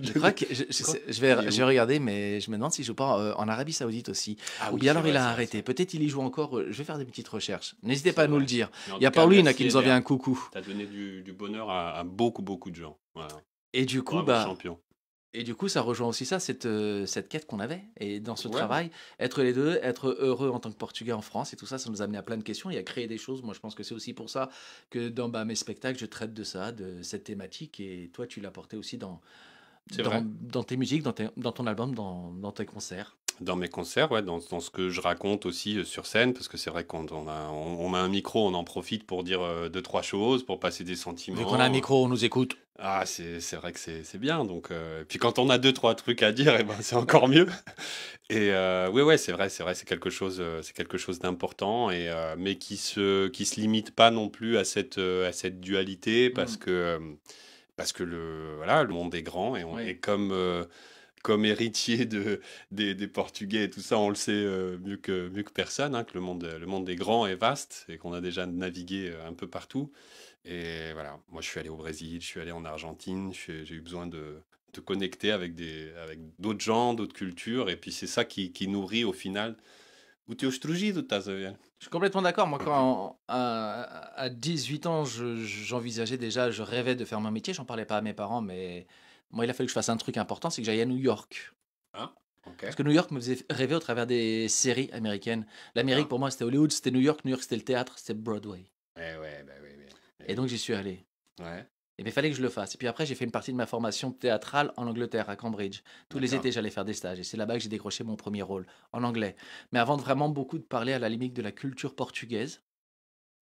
je vais, regarder, mais je me demande si je pas euh, en Arabie Saoudite aussi. Ah Ou bien alors il a arrêté. Peut-être il y joue encore. Euh, je vais faire des petites recherches. N'hésitez pas à nous le dire. Il y a Pauline qui nous vient un coucou. Tu as donné du, bonheur à, beaucoup, beaucoup de gens. Et du coup, bah, champion. Et du coup, ça rejoint aussi ça, cette, euh, cette quête qu'on avait. Et dans ce travail, être les deux, être heureux en tant que Portugais en France et tout ça, ça nous a amené à plein de questions et à créer des choses. Moi, je pense que c'est aussi pour ça que dans bah, mes spectacles, je traite de ça, de cette thématique. Et toi, tu l'as porté aussi dans, dans, tes musiques, dans, ton album, dans tes concerts. Dans mes concerts, ouais, dans, dans, ce que je raconte aussi euh, sur scène, parce que c'est vrai qu'on on a, on, a, un micro, on en profite pour dire euh, deux, trois choses, pour passer des sentiments. Dès qu'on a un micro, on nous écoute. Ah, c'est vrai que c'est bien. Donc, euh, Puis quand on a deux, trois trucs à dire, [LAUGHS] et eh ben, c'est encore mieux. Et oui, ouais, c'est vrai, c'est vrai, c'est quelque chose, c'est quelque chose d'important, et mais qui se, qui se limite pas non plus à cette, à cette dualité, parce mm. que, parce que le, voilà, le monde est grand, et, on, est comme comme héritier de, des, Portugais et tout ça, on le sait euh, mieux, que, mieux que personne, hein, que le monde, le monde est grand et vaste et qu'on a déjà navigué euh, un peu partout. Et voilà, moi je suis allé au Brésil, je suis allé en Argentine, j'ai eu besoin de, de, connecter avec des avec d'autres gens, d'autres cultures, et puis c'est ça qui, qui, nourrit au final. Hein. Je suis complètement d'accord. Moi, quand mm-hmm. à, 18 ans, j'envisageais déjà, je rêvais de faire mon métier. J'en parlais pas à mes parents, mais moi, il a fallu que je fasse un truc important, c'est que j'aille à New York. Ah, Parce que New York me faisait rêver au travers des séries américaines. L'Amérique, ah. pour moi, c'était Hollywood, c'était New York. New York, c'était le théâtre, c'était Broadway. Eh bah eh et donc, j'y suis allé. Et il fallait que je le fasse. Et puis après, j'ai fait une partie de ma formation théâtrale en Angleterre, à Cambridge. Tous les étés, j'allais faire des stages. Et c'est là-bas que j'ai décroché mon premier rôle, en anglais. Mais avant de vraiment beaucoup de parler à la limite de la culture portugaise,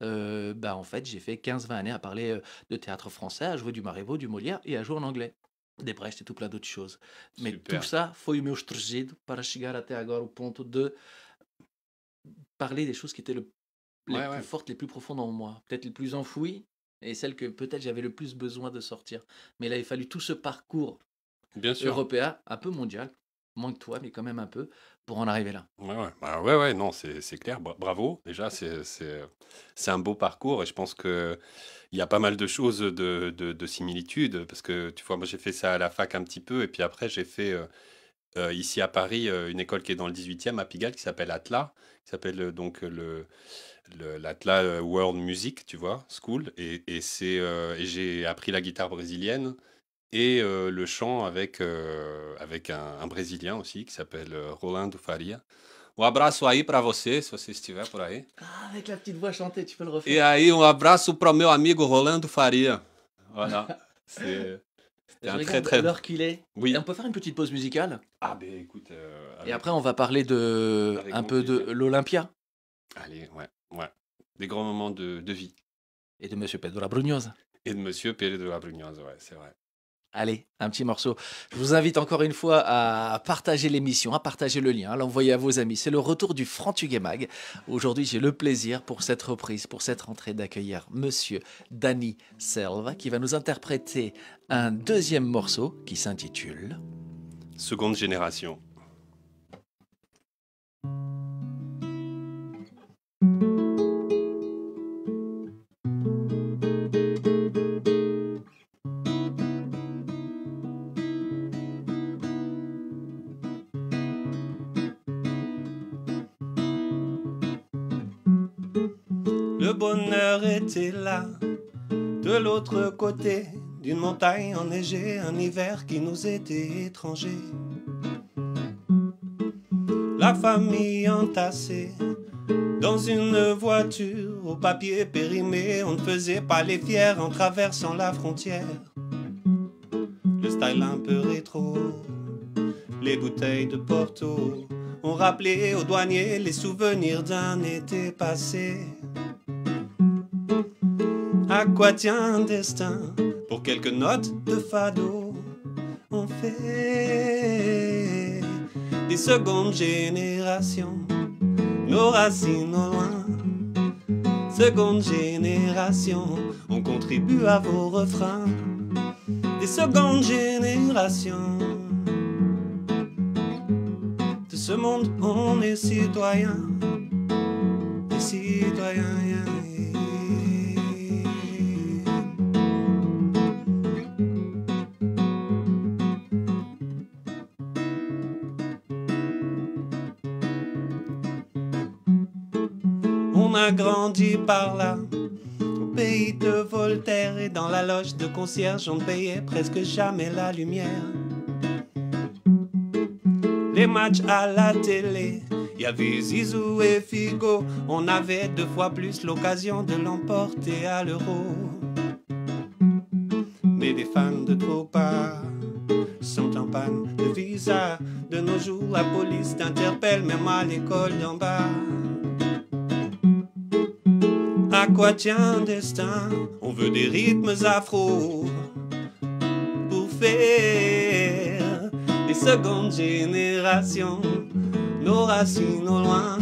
euh, bah en fait, j'ai fait 15-20 années à parler euh, de théâtre français, à jouer du Marivaux, du Molière et à jouer en anglais breches et tout plein d'autres choses. Mais tout ça, foi o meu estregido para arriver até agora au ponto de parler des choses qui étaient les plus fortes, les plus profondes en moi, peut-être les plus enfouies et celles que peut-être j'avais le plus besoin de sortir. Mais là, il a fallu tout ce parcours européen, un peu mondial, moins que toi, mais quand même un peu, pour en arriver là. Ouais, ouais, bah ouais, non, c'est clair. Bravo. Déjà, c'est un beau parcours et je pense que il y a pas mal de choses de, similitude, similitudes parce que tu vois, moi j'ai fait ça à la fac un petit peu et puis après j'ai fait euh, euh, ici à Paris euh, une école qui est dans le 18e à Pigalle qui s'appelle Atla, qui s'appelle donc le l'Atla World Music, tu vois, school, et, j'ai appris la guitare brésilienne, et euh, le chant avec, euh, avec un, Brésilien aussi qui s'appelle euh, Roland Rolando Faria. Un um abraço aí para você, se você estiver por aí. Ah, avec la petite voix chantée, tu peux le refaire. Et aí, un um abraço pro meu amigo Rolando Faria. Voilà. [LAUGHS] C'est un très très. L'heure qu'il est. Oui. on peut faire une petite pause musicale. Ah, ben écoute. Et après, on va parler de un peu de l'Olympia. Allez, ouais, ouais. Des grands moments de, de vie. Et de Monsieur Pedro Brugnosa. Et de Monsieur Pedro Brugnosa, ouais, c'est vrai. Allez, un petit morceau. Je vous invite encore une fois à partager l'émission, à partager le lien, à l'envoyer à vos amis. C'est le retour du Franck Aujourd'hui, j'ai le plaisir pour cette reprise, pour cette rentrée, d'accueillir monsieur Danny Selva qui va nous interpréter un deuxième morceau qui s'intitule Seconde génération. était là, de l'autre côté d'une montagne enneigée, un hiver qui nous était étranger. La famille entassée dans une voiture au papier périmé, on ne faisait pas les fiers en traversant la frontière. Le style un peu rétro, les bouteilles de Porto ont rappelé aux douaniers les souvenirs d'un été passé à quoi tient un destin Pour quelques notes de fado, on fait des secondes générations, nos racines au loin. Seconde génération, on contribue à vos refrains. Des secondes générations. De ce monde, on est citoyen. Des citoyens. grandi par là. Au pays de Voltaire et dans la loge de concierge, on ne payait presque jamais la lumière. Les matchs à la télé, y avait Zizou et Figo, on avait deux fois plus l'occasion de l'emporter à l'euro. Mais des fans de trop pas sont en panne de visa. De nos jours, la police t'interpelle même à l'école d'en bas quoi tient destin. On veut des rythmes afro pour faire des secondes générations. Nos racines au loin,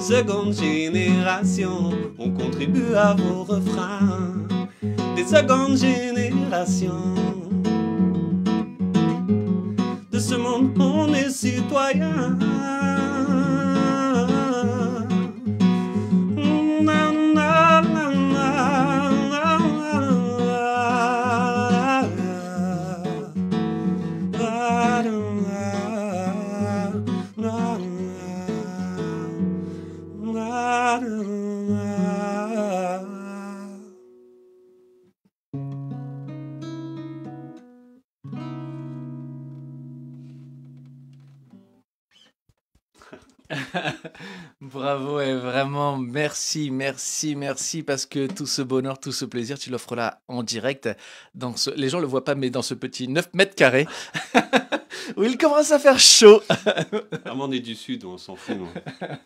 seconde génération, on contribue à vos refrains. Des secondes générations. De ce monde, on est citoyen. [LAUGHS] Bravo et vraiment merci, merci, merci parce que tout ce bonheur, tout ce plaisir, tu l'offres là en direct. Dans Les gens ne le voient pas, mais dans ce petit 9 mètres carrés. [LAUGHS] où il commence à faire chaud. Ah, on est du sud, on s'en fout.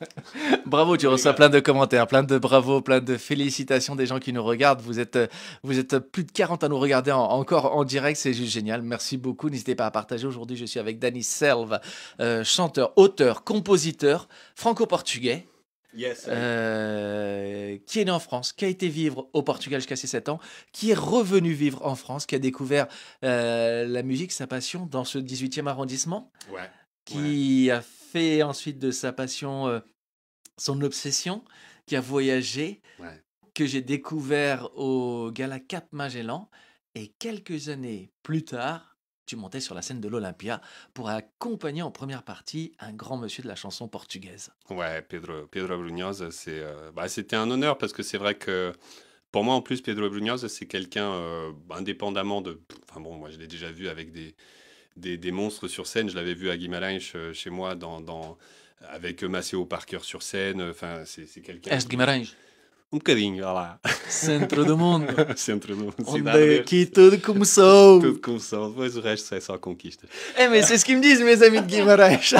[LAUGHS] bravo, tu reçois plein de commentaires, plein de bravo, plein de félicitations des gens qui nous regardent. Vous êtes, vous êtes plus de 40 à nous regarder encore en direct, c'est juste génial. Merci beaucoup. N'hésitez pas à partager. Aujourd'hui, je suis avec Danny Selve, euh, chanteur, auteur, compositeur, franco-portugais. Euh, qui est né en France, qui a été vivre au Portugal jusqu'à ses 7 ans, qui est revenu vivre en France, qui a découvert euh, la musique, sa passion dans ce 18e arrondissement, qui a fait ensuite de sa passion euh, son obsession, qui a voyagé, que j'ai découvert au Gala Cap Magellan, et quelques années plus tard, tu montais sur la scène de l'Olympia pour accompagner en première partie un grand monsieur de la chanson portugaise. Ouais, Pedro, Pedro c'est, euh, bah, c'était un honneur parce que c'est vrai que pour moi, en plus, Pedro Brunhosa, c'est quelqu'un, euh, indépendamment de. Enfin bon, moi, je l'ai déjà vu avec des, des, monstres sur scène. Je l'avais vu à Guimarães euh, chez, moi dans, avec Maceo Parker sur scène. Enfin, c'est, quelqu'un. Est Guimarães Um bocadinho, olha lá. Centro do mundo. [LAUGHS] Centro do mundo. Onde aqui tudo começou. [LAUGHS] tudo começou, depois o resto é só conquistas. É mesmo, é isso que me diz, meus é amigos [LAUGHS] de Guimarães.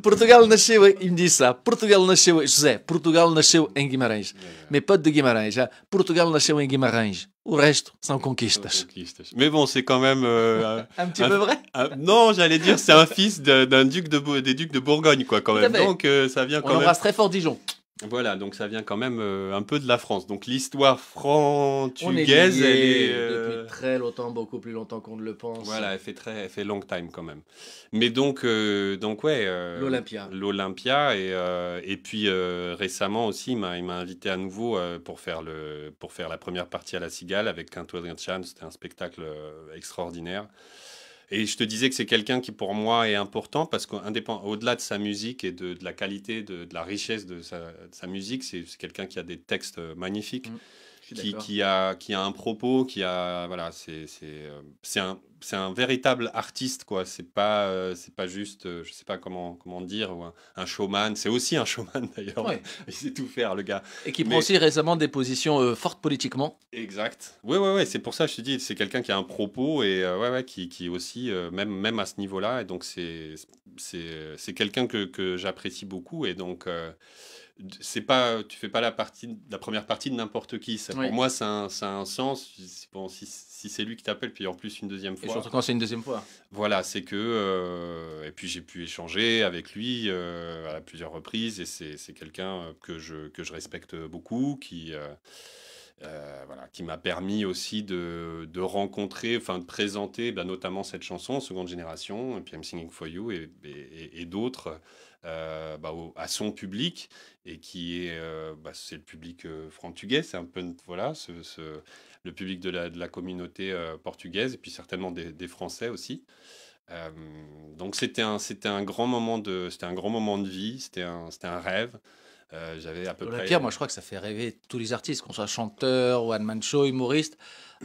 Portugal nasceu em ah, Portugal nasceu José, Portugal nasceu em Guimarães. Yeah. É, é. pode de Guimarães, ah, Portugal nasceu em Guimarães. O resto são conquistas. São conquistas. mas bon, c'est quand même euh, un petit un, peu vrai. Un, non, j'allais dire c'est un fils d'un duc de des ducs de Bourgogne quoi quand même. Donc euh, ça vient quand On même. On embrasse très fort Dijon. Voilà, donc ça vient quand même euh, un peu de la France. Donc l'histoire franc-tugaise, elle est. Euh... Depuis très longtemps, beaucoup plus longtemps qu'on ne le pense. Voilà, elle fait, très, elle fait long time quand même. Mais donc, euh, donc ouais. Euh, L'Olympia. L'Olympia, et, et puis récemment aussi, il m'a invité à nouveau pour, faire le, pour faire la première partie à La Cigale avec Quinto Chan. C'était un spectacle extraordinaire. Et je te disais que c'est quelqu'un qui, pour moi, est important parce qu'au-delà de sa musique et de, la qualité, de, la richesse de sa, musique, c'est quelqu'un qui a des textes euh, magnifiques. Mm qui, a, qui a un propos, qui a. Voilà, c'est euh, un, un, véritable artiste, quoi. C'est pas, euh, c'est pas juste, euh, je sais pas comment, comment dire, un, showman. C'est aussi un showman, [LAUGHS] d'ailleurs. Il sait tout faire, le gars. Et qui prend aussi récemment des positions fortes politiquement. Exact. Oui, oui, oui. C'est pour ça que je te dis, c'est quelqu'un qui a un propos et ouais, ouais, qui, qui aussi, même, même à ce niveau-là. Et donc, c'est quelqu'un que, que j'apprécie beaucoup. Et donc c'est pas, tu fais pas la partie, la première partie de n'importe qui. Ça, Pour moi, ça a un, sens. si, si c'est lui qui t'appelle, puis en plus une deuxième fois. Et surtout quand c'est une deuxième fois. Voilà, c'est que. Euh, et puis j'ai pu échanger avec lui euh, à plusieurs reprises, et c'est quelqu'un euh, que je, que je respecte beaucoup, qui. voilà, qui m'a permis aussi de, de, rencontrer, enfin de présenter bah, notamment cette chanson, Seconde Génération, et puis I'm Singing for You, et, et d'autres euh, bah, à son public et qui est euh, bah, c'est le public euh, portugais, c'est un peu voilà ce, le public de la, de la communauté portugaise et puis certainement des, Français aussi. donc c'était un c'était un grand moment de c'était un grand moment de vie, c'était un c'était un rêve. j'avais à peu près. moi je crois que ça fait rêver tous les artistes, qu'on soit chanteur ou one-man show, humoriste.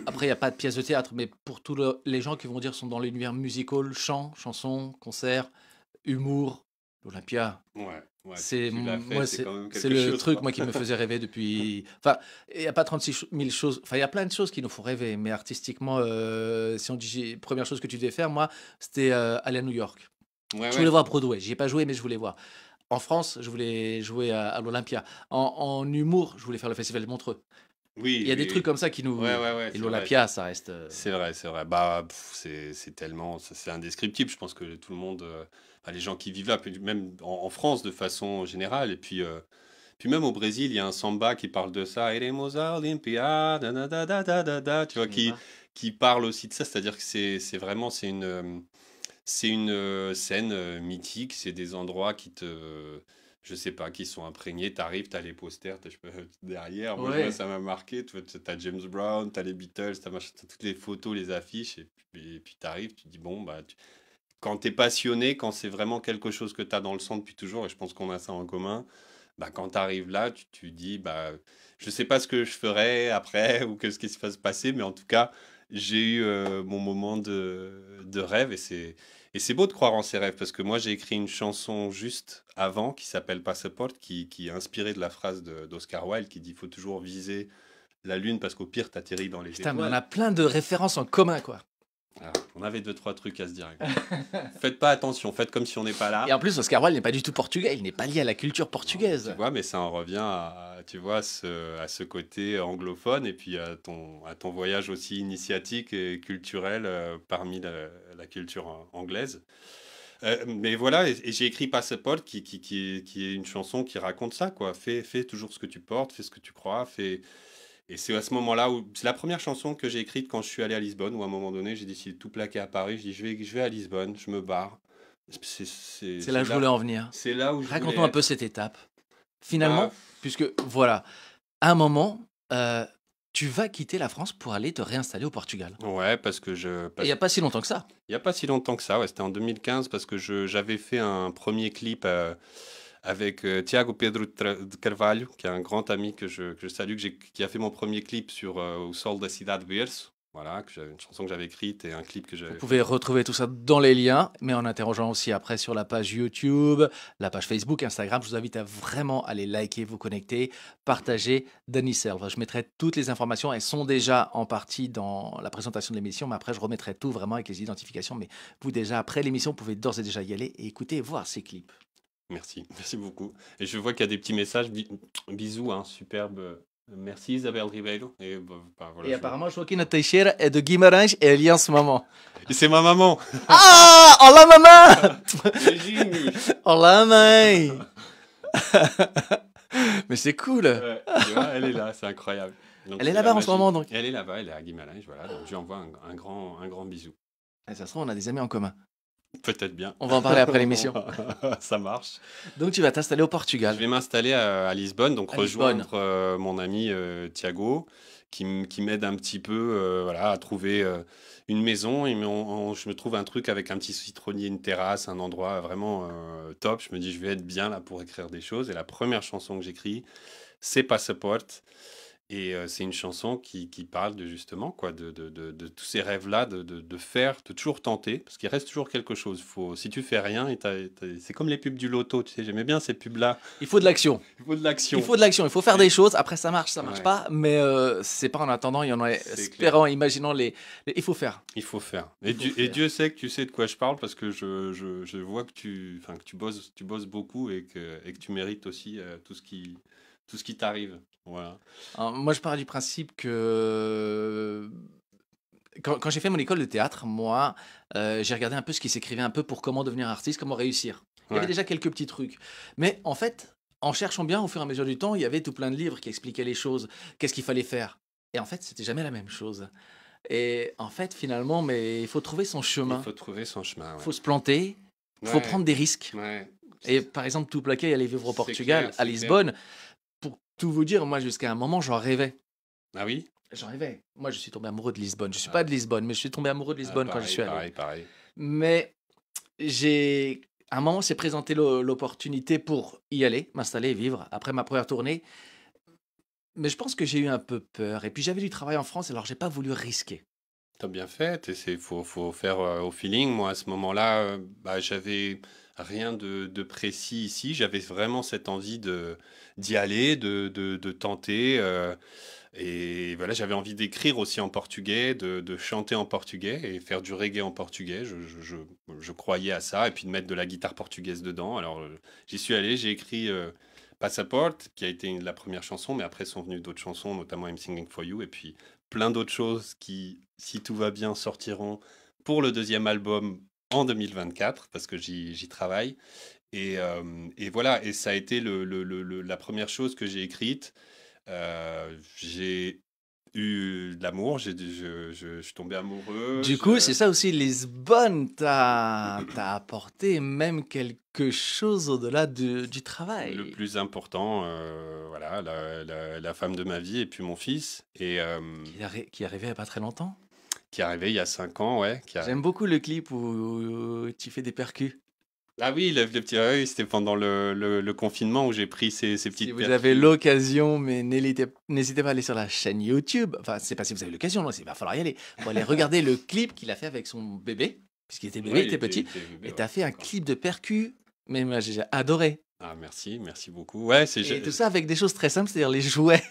Après, il n'y a pas de pièce de théâtre, mais pour tous les gens qui vont dire sont dans l'univers musical, chant, chanson, concert, humour, l'Olympia. c'est c'est le truc moi qui me faisait rêver depuis. [LAUGHS] Enfin, il n'y a pas 36 000 choses. Enfin, il y a plein de choses qui nous font rêver, mais artistiquement, euh, si on dit première chose que tu devais faire, moi, c'était euh, aller à New York. je voulais voir Broadway. J'y ai pas joué, mais je voulais voir. En France, je voulais jouer à, l'Olympia. En, humour, je voulais faire le Festival de Montreux. Oui, il y a des trucs comme ça qui nous. et l'Olympia, ça reste. Euh, c'est vrai, c'est vrai. Bah, c'est tellement. C'est indescriptible. Je pense que tout le monde les gens qui vivent là, même en, France de façon générale. Et puis, euh, puis même au Brésil, il y a un samba qui parle de ça. et les da da da tu vois, qui, qui parle aussi de ça. C'est-à-dire que c'est vraiment c'est une, euh, c'est une euh, scène mythique, c'est des endroits qui te je sais pas, qui sont imprégnés. T'arrives, t'as les posters, as, je peux, [LAUGHS] derrière. Moi, ça m'a marqué. as James Brown, t'as les Beatles, t'as toutes les photos, les affiches. Et, puis, puis t'arrives, tu dis, bon, bah, tu, quand tu es passionné, quand c'est vraiment quelque chose que tu as dans le sang depuis toujours, et je pense qu'on a ça en commun, bah, quand tu arrives là, tu, te dis, bah, je ne sais pas ce que je ferai après [LAUGHS] ou que ce qui se passe passer, mais en tout cas, j'ai eu euh, mon moment de, rêve et c'est... c'est beau de croire en ses rêves, parce que moi j'ai écrit une chanson juste avant qui s'appelle Passeport, qui, qui est inspirée de la phrase d'Oscar Wilde qui dit faut toujours viser la lune parce qu'au pire tu atterris dans les Putain, étoiles. on a plein de références en commun quoi. Ah, on avait deux, trois trucs à se dire. [LAUGHS] faites pas attention, faites comme si on n'est pas là. Et en plus, Oscar Wilde n'est pas du tout portugais, il n'est pas lié à la culture portugaise. Tu vois, mais ça en revient à, tu vois, ce, côté anglophone et puis à ton, à ton voyage aussi initiatique et culturel euh, parmi la, culture anglaise. Euh, mais voilà, et, j'ai écrit Passeport, qui, qui, qui, qui, est une chanson qui raconte ça, quoi. Fais, fais toujours ce que tu portes, fais ce que tu crois, fais, et c'est à ce moment-là où c'est la première chanson que j'ai écrite quand je suis allé à Lisbonne, où à un moment donné, j'ai décidé de tout plaquer à Paris. Je dis, je vais, je vais à Lisbonne, je me barre. C'est là que je voulais en venir. C'est là où je Racontons un peu cette étape. Bah, Finalement, puisque voilà, à un moment, euh, tu vas quitter la France pour aller te réinstaller au Portugal. Ouais, parce que je. Il n'y a pas si longtemps que ça. Il n'y a pas si longtemps que ça, ouais, c'était en 2015, parce que j'avais fait un premier clip. Euh, avec euh, Thiago Pedro Carvalho, qui est un grand ami que je, que je salue, que qui a fait mon premier clip sur euh, Au Sol da Cidade Berço. Voilà, une chanson que j'avais écrite et un clip que j'avais. Vous pouvez retrouver tout ça dans les liens, mais en interrogeant aussi après sur la page YouTube, la page Facebook, Instagram. Je vous invite à vraiment aller liker, vous connecter, partager Danny Serve. Je mettrai toutes les informations. Elles sont déjà en partie dans la présentation de l'émission, mais après, je remettrai tout vraiment avec les identifications. Mais vous, déjà, après l'émission, vous pouvez d'ores et déjà y aller et écouter voir ces clips. Merci, [LAUGHS] merci beaucoup. Et je vois qu'il y a des petits messages. bisous, hein, superbe. Merci Isabelle Ribeiro. Et, bah, bah, voilà, et apparemment, Joaquina Teixeira est de Guimarães et elle est en ce moment. Et c'est ma maman. [LAUGHS] Ah Hola, maman [LAUGHS] Hola, maman Mais c'est cool. vois, elle est là, c'est incroyable. elle est là-bas en ce moment, donc. Elle est là-bas, elle est à Guimarães, voilà. Donc, je lui envoie un, grand, un grand bisou. Et ça se trouve, on a des amis en commun. Peut-être bien. On va en parler après l'émission. [LAUGHS] Ça marche. Donc tu vas t'installer au Portugal. Je vais m'installer à, Lisbonne, donc rejoindre euh, mon ami euh, Thiago, qui, m'aide un petit peu euh, voilà, à trouver une maison. Et je me trouve un truc avec un petit citronnier, une terrasse, un endroit vraiment top. Je me dis, je vais être bien là pour écrire des choses. Et la première chanson que j'écris, c'est Passaporte. Et euh, c'est une chanson qui, qui, parle de justement quoi, de, de, de, tous ces rêves-là, de, faire, de toujours tenter, parce qu'il reste toujours quelque chose. Faut, si tu fais rien, c'est comme les pubs du loto, tu sais, j'aimais bien ces pubs-là. Il faut de l'action. [LAUGHS] Il faut de l'action. Il faut de l'action, il faut faire des choses, après ça marche, ça marche pas, mais ce euh, c'est pas en attendant, il y en a espérant, imaginant les, Il faut faire. Il faut faire. Et, et, Dieu sait que tu sais de quoi je parle, parce que je, je, vois que, tu, que tu, bosses, tu bosses beaucoup et que, et que tu mérites aussi euh, tout ce qui tout ce qui t'arrive. Voilà. moi, je parle du principe que euh, quand, quand j'ai fait mon école de théâtre, moi, euh, j'ai regardé un peu ce qui s'écrivait un peu pour comment devenir artiste, comment réussir. Il y avait déjà quelques petits trucs. Mais en fait, en cherchant bien au fur et à mesure du temps, il y avait tout plein de livres qui expliquaient les choses, qu'est-ce qu'il fallait faire. Et en fait, c'était jamais la même chose. Et en fait, finalement, mais il faut trouver son chemin. Il faut trouver son chemin. Il faut se planter. Il faut prendre des risques. Et par exemple, tout plaqué, aller vivre au Portugal, à Lisbonne tout vous dire, moi, jusqu'à un moment, j'en rêvais. Ah oui J'en rêvais. Moi, je suis tombé amoureux de Lisbonne. Je ne suis ah. pas de Lisbonne, mais je suis tombé amoureux de ah, Lisbonne quand je suis allé. Pareil, pareil. Mais j'ai. À un moment, s'est présenté l'opportunité pour y aller, m'installer, et vivre, après ma première tournée. Mais je pense que j'ai eu un peu peur. Et puis j'avais du travail en France, alors je n'ai pas voulu risquer. T'as bien fait. Il faut, faut faire euh, au feeling. Moi, à ce moment-là, euh, bah, j'avais rien de, précis ici. J'avais vraiment cette envie d'y aller, de, tenter. Euh, et voilà, j'avais envie d'écrire aussi en portugais, de, chanter en portugais et faire du reggae en portugais. Je, croyais à ça et puis de mettre de la guitare portugaise dedans. Alors euh, j'y suis allé, j'ai écrit euh, Passaporte, qui a été la première chanson, mais après sont venues d'autres chansons, notamment I'm Singing for You, et puis plein d'autres choses qui, si tout va bien, sortiront pour le deuxième album en 2024 parce que j'y travaille. Euh, et, voilà, et ça a été la première chose que j'ai écrite. Euh, j'ai eu de l'amour, je, je, suis tombé amoureux. Du coup, c'est ça aussi, Lisbonne t'a apporté même quelque chose au-delà du, travail. Le plus important, euh, voilà, la, femme de ma vie et puis mon fils. Et, qui, est arrivé il n'y a pas très longtemps qui est arrivé il y a 5 ans, ouais. J'aime beaucoup le clip où, tu fais des percus. Ah oui, le, de petit oui, c'était pendant le, confinement où j'ai pris ces, ces petites. Si vous avez l'occasion, mais n'hésitez pas à aller sur la chaîne YouTube. Enfin, c'est pas si vous avez l'occasion, non, il va falloir y aller. Pour aller regarder le [LAUGHS] clip qu'il a fait avec son bébé, puisqu'il était bébé, il était petit. et tu t'as fait un clip de percus, mais moi j'ai adoré. Ah merci, merci beaucoup. Ouais, c'est. Et tout ça avec des choses très simples, c'est-à-dire les jouets.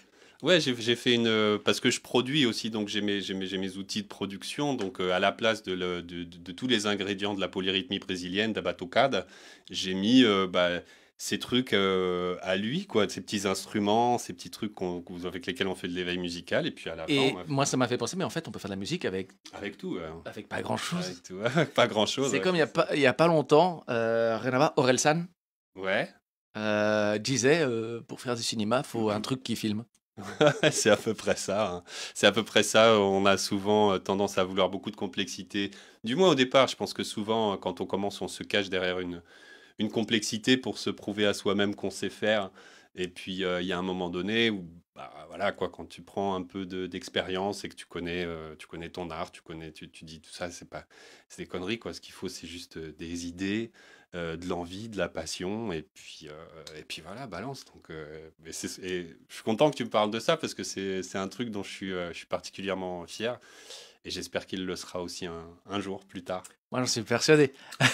Ouais, j'ai fait une. Euh, parce que je produis aussi, donc j'ai mes, mes, mes, outils de production. Donc, euh, à la place de, de, tous les ingrédients de la polyrythmie brésilienne, d'abatocade, j'ai mis euh, bah, ces trucs à lui, quoi, ces petits instruments, ces petits trucs avec lesquels on fait de l'éveil musical. Et puis à la et Moi, ça m'a fait penser, mais en fait, on peut faire de la musique avec. Avec tout. Avec pas grand chose. Avec tout. [LAUGHS] pas grand chose. C'est comme il n'y a, pas, a pas longtemps, euh, Renava Orelsan. Ouais. disait pour faire du cinéma, faut mhm. un truc qui filme c'est à peu près ça. Hein. C'est à peu près ça. On a souvent euh, tendance à vouloir beaucoup de complexité. Du moins au départ, je pense que souvent, euh, quand on commence, on se cache derrière une, une complexité pour se prouver à soi-même qu'on sait faire. Et puis, euh, il y a un moment donné où, bah, voilà, quoi, quand tu prends un peu d'expérience et que tu connais, tu connais ton art, tu connais, tu, dis tout ça, c'est pas, c'est des conneries, quoi. Ce qu'il faut, c'est juste des idées, euh, de l'envie, de la passion, et puis, euh, et puis voilà, balance. Donc, euh, je suis content que tu me parles de ça parce que c'est un truc dont je suis, je suis particulièrement fier et j'espère qu'il le sera aussi un, jour plus tard. Moi, j'en suis persuadé. [LAUGHS]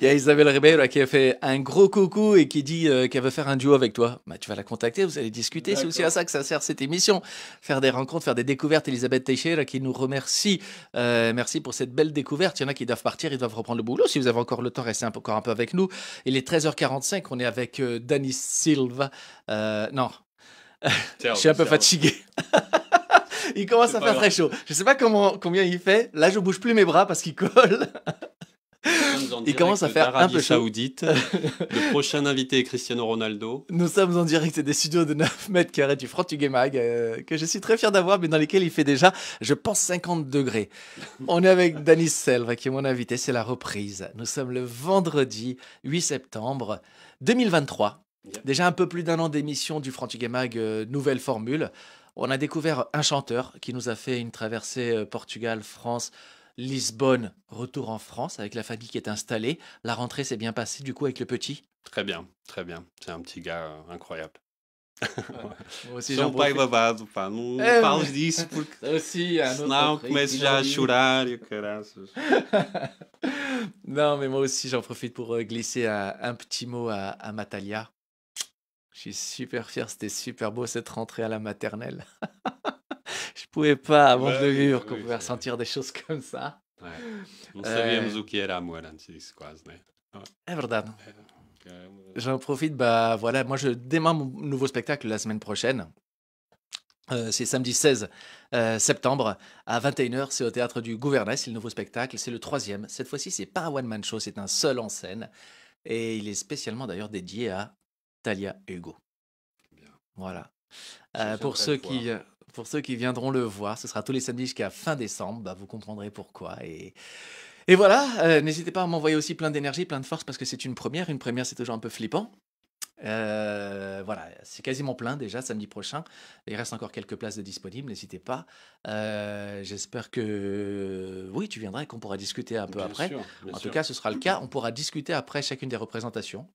Il y a Isabelle Ribeiro qui a fait un gros coucou et qui dit euh, qu'elle veut faire un duo avec toi. Bah, tu vas la contacter, vous allez discuter. C'est aussi à ça que ça sert cette émission. Faire des rencontres, faire des découvertes. Elisabeth Teixeira qui nous remercie. Euh, merci pour cette belle découverte. Il y en a qui doivent partir, ils doivent reprendre le boulot. Si vous avez encore le temps, restez encore un peu avec nous. Il est 13h45, on est avec euh, Danny Silva. non, [LAUGHS] je suis un peu fatigué. [LAUGHS] [LAUGHS] il commence à faire très chaud. Je sais pas comment, combien il fait. Là, je bouge plus mes bras parce qu'il colle. [LAUGHS] Il commence à faire un peu Saoudite. le prochain invité est Cristiano Ronaldo. Nous sommes en direct des studios de 9 mètres carrés du Front Mag, euh, que je suis très fier d'avoir, mais dans lesquels il fait déjà, je pense, 50 degrés. On est avec Danis Selva, qui est mon invité, c'est la reprise. Nous sommes le vendredi 8 septembre 2023. Déjà un peu plus d'un an d'émission du Front Mag, euh, nouvelle formule on a découvert un chanteur qui nous a fait une traversée euh, Portugal, France, Lisbonne, retour en France avec la famille qui est installée. La rentrée s'est bien passée du coup avec le petit Très bien, très bien. C'est un petit gars euh, incroyable. J'en pai babado, pá. Não é, fales disso porque [LAUGHS] senão e [LAUGHS] non, mais moi aussi j'en profite pour euh, glisser un, petit mot à, à Matalia, je suis super fier, c'était super beau cette rentrée à la maternelle. [LAUGHS] je pouvais pas, avant de vivre, qu'on pouvait ressentir des choses comme ça. Ouais. savions euh... J'en profite, bah voilà, moi je démarre mon nouveau spectacle la semaine prochaine. Euh, c'est samedi 16 euh, septembre à 21h, c'est au théâtre du Gouvernail, c'est le nouveau spectacle, c'est le troisième. Cette fois-ci, c'est pas un one-man show, c'est un seul en scène. Et il est spécialement d'ailleurs dédié à Talia Hugo. Voilà. Euh, pour, ceux qui, euh, pour ceux qui viendront le voir, ce sera tous les samedis jusqu'à fin décembre. Bah, vous comprendrez pourquoi. Et. Et voilà, euh, n'hésitez pas à m'envoyer aussi plein d'énergie, plein de force, parce que c'est une première. Une première, c'est toujours un peu flippant. voilà, c'est quasiment plein déjà samedi prochain. Il reste encore quelques places de disponibles, n'hésitez pas. J'espère que oui, tu viendras et qu'on pourra discuter un peu après. en tout cas, ce sera le cas. On pourra discuter après chacune des représentations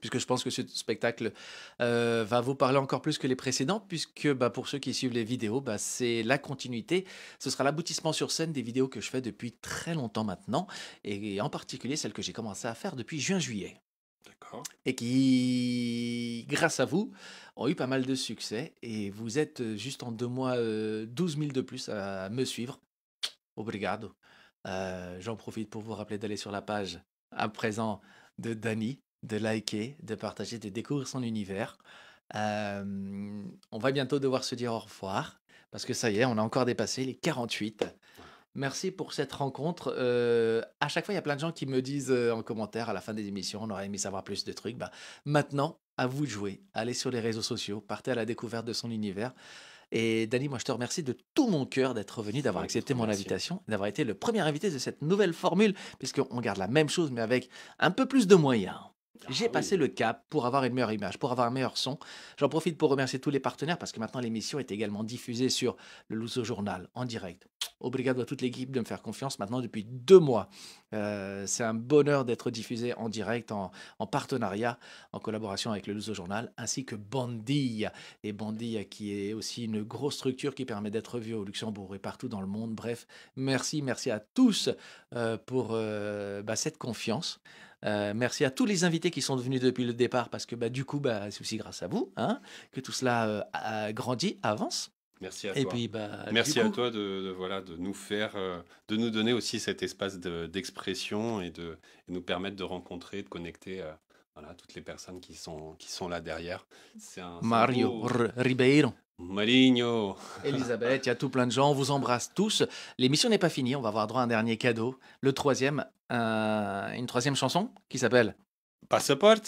puisque je pense que ce spectacle euh, va vous parler encore plus que les précédents, puisque bah, pour ceux qui suivent les vidéos, bah, c'est la continuité. Ce sera l'aboutissement sur scène des vidéos que je fais depuis très longtemps maintenant, et en particulier celles que j'ai commencé à faire depuis juin-juillet. D'accord. Et qui, grâce à vous, ont eu pas mal de succès, et vous êtes euh, juste en deux mois 12 euh, 000 de plus à me suivre. Obrigado. Euh, J'en profite pour vous rappeler d'aller sur la page à présent de Dani de liker, de partager, de découvrir son univers. Euh, on va bientôt devoir se dire au revoir parce que ça y est, on a encore dépassé les 48. Merci pour cette rencontre. Euh, à chaque fois, il y a plein de gens qui me disent euh, en commentaire à la fin des émissions, on aurait aimé savoir plus de trucs. Bah, maintenant, à vous de jouer. Allez sur les réseaux sociaux, partez à la découverte de son univers. Et Dani, moi je te remercie de tout mon cœur d'être venu, d'avoir accepté mon invitation, d'avoir été le premier invité de cette nouvelle formule, puisqu'on garde la même chose mais avec un peu plus de moyens. Ah J'ai passé le cap pour avoir une meilleure image, pour avoir un meilleur son. J'en profite pour remercier tous les partenaires parce que maintenant l'émission est également diffusée sur le Louzo Journal en direct. Obrigado à toute l'équipe de me faire confiance maintenant depuis deux mois. Euh, c'est un bonheur d'être diffusé en direct, en, partenariat, en collaboration avec le Louzo Journal, ainsi que Bandilla. Et Bandilla qui est aussi une grosse structure qui permet d'être vu au Luxembourg et partout dans le monde. Bref, merci, merci à tous euh, pour euh, bah, cette confiance. Euh, merci à tous les invités qui sont venus depuis le départ parce que bah, du coup, bah, c'est aussi grâce à vous hein, que tout cela euh, a grandi, avance. Merci à et toi. Puis, bah, Merci à toi de, de, voilà, de nous faire, euh, de nous donner aussi cet espace d'expression et de nous permettre de rencontrer, de connecter toutes les personnes qui sont, qui sont là derrière. Mario Ribeiro. Marino, Elisabeth, il y a tout plein de gens, on vous embrasse tous. L'émission n'est pas finie, on va avoir droit à un dernier cadeau. Le troisième, euh, une troisième chanson qui s'appelle passeport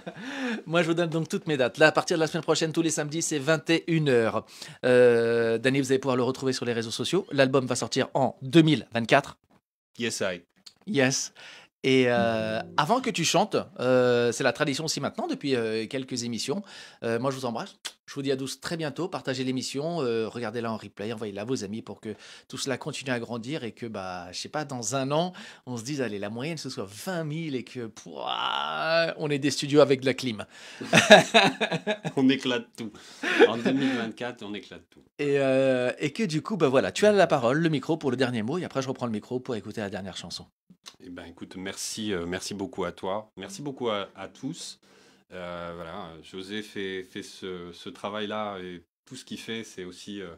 [LAUGHS] Moi, je vous donne donc toutes mes dates. Là, à partir de la semaine prochaine, tous les samedis, c'est 21h. Euh, Danny, vous allez pouvoir le retrouver sur les réseaux sociaux. L'album va sortir en 2024. Yes, I. Yes. Et euh, avant que tu chantes, euh, c'est la tradition aussi maintenant, depuis quelques émissions. moi, je vous embrasse. Je vous dis à tous très bientôt. Partagez l'émission, euh, regardez-la en replay, envoyez-la à vos amis pour que tout cela continue à grandir et que, bah, je sais pas, dans un an, on se dise, allez, la moyenne, ce soit 20 000 et que, pouah, on est des studios avec de la clim. [LAUGHS] on éclate tout. En 2024, on éclate tout. Et, euh, et que du coup, bah voilà, tu as la parole, le micro pour le dernier mot et après, je reprends le micro pour écouter la dernière chanson. Eh ben, écoute, merci, euh, merci beaucoup à toi. Merci beaucoup à, à tous. Euh, voilà, José fait, ce, travail-là et tout ce qu'il fait, c'est aussi euh,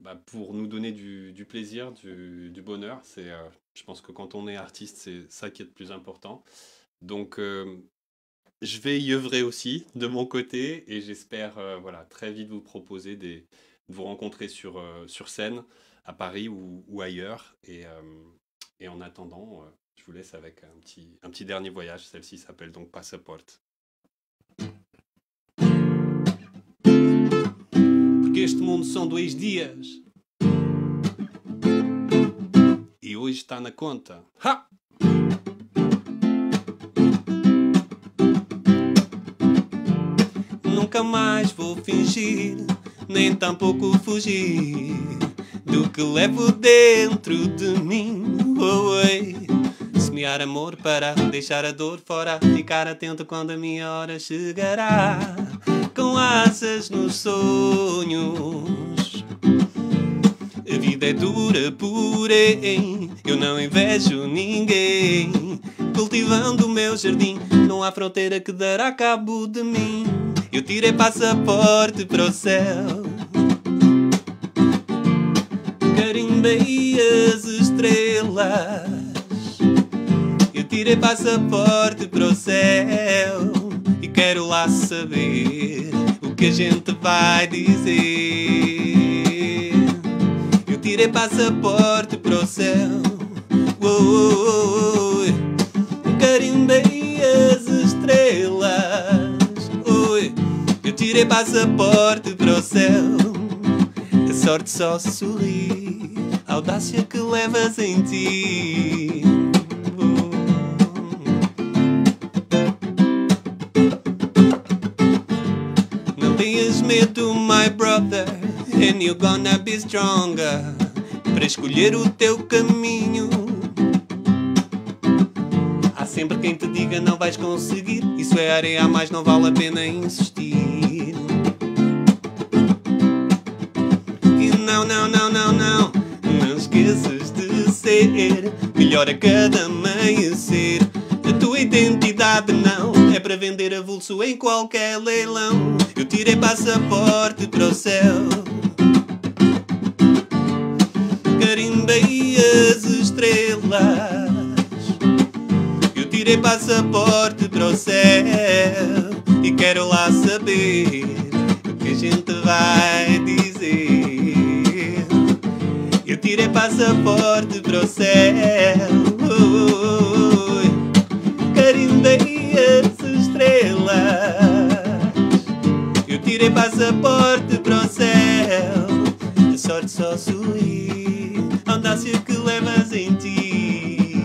bah, pour nous donner du, plaisir, du, bonheur. C'est, euh, je pense que quand on est artiste, c'est ça qui est le plus important. Donc, je vais y œuvrer aussi de mon côté et j'espère voilà, très vite vous proposer de vous rencontrer sur, sur scène à Paris ou, ailleurs. Et, et, en attendant, je vous laisse avec un petit, un petit dernier voyage. Celle-ci s'appelle donc passeport deste mundo são dois dias. E hoje está na conta. Ha! Nunca mais vou fingir, nem tampouco fugir do que levo dentro de mim. Oh, criar amor para deixar a dor fora. Ficar atento quando a minha hora chegará. Com asas nos sonhos. A vida é dura, porém eu não invejo ninguém. Cultivando o meu jardim, não há fronteira que dará cabo de mim. Eu tirei passaporte para o céu. Carimbei as estrelas. Tirei passaporte para o céu e quero lá saber o que a gente vai dizer. Eu tirei passaporte para o céu, oi, carimbei as estrelas. Oi, eu tirei passaporte para o céu, a sorte só sorri, a audácia que levas em ti. me to my brother, and you're gonna be stronger. Para escolher o teu caminho. Há sempre quem te diga não vais conseguir. Isso é areia a mais, não vale a pena insistir. E não, não, não, não, não. Não esqueças de ser melhor a cada amanhecer. A tua identidade não é para vender avulso em qualquer leilão. Eu tirei passaporte para o céu. Carimbei as estrelas. Eu tirei passaporte para o céu. E quero lá saber o que a gente vai dizer. Eu tirei passaporte para o céu. passaporte para o céu. A sorte só sorri a audácia que levas em ti.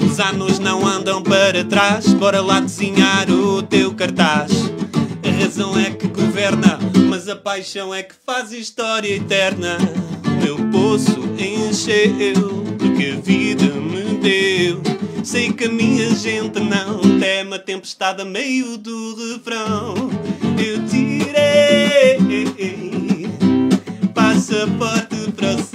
Os anos não andam para trás, bora lá desenhar o teu cartaz. A razão é que governa, mas a paixão é que faz história eterna. Meu poço encheu, porque a vida me deu Sei que a minha gente não teme a tempestade a meio do refrão. Eu tirei passaporte para o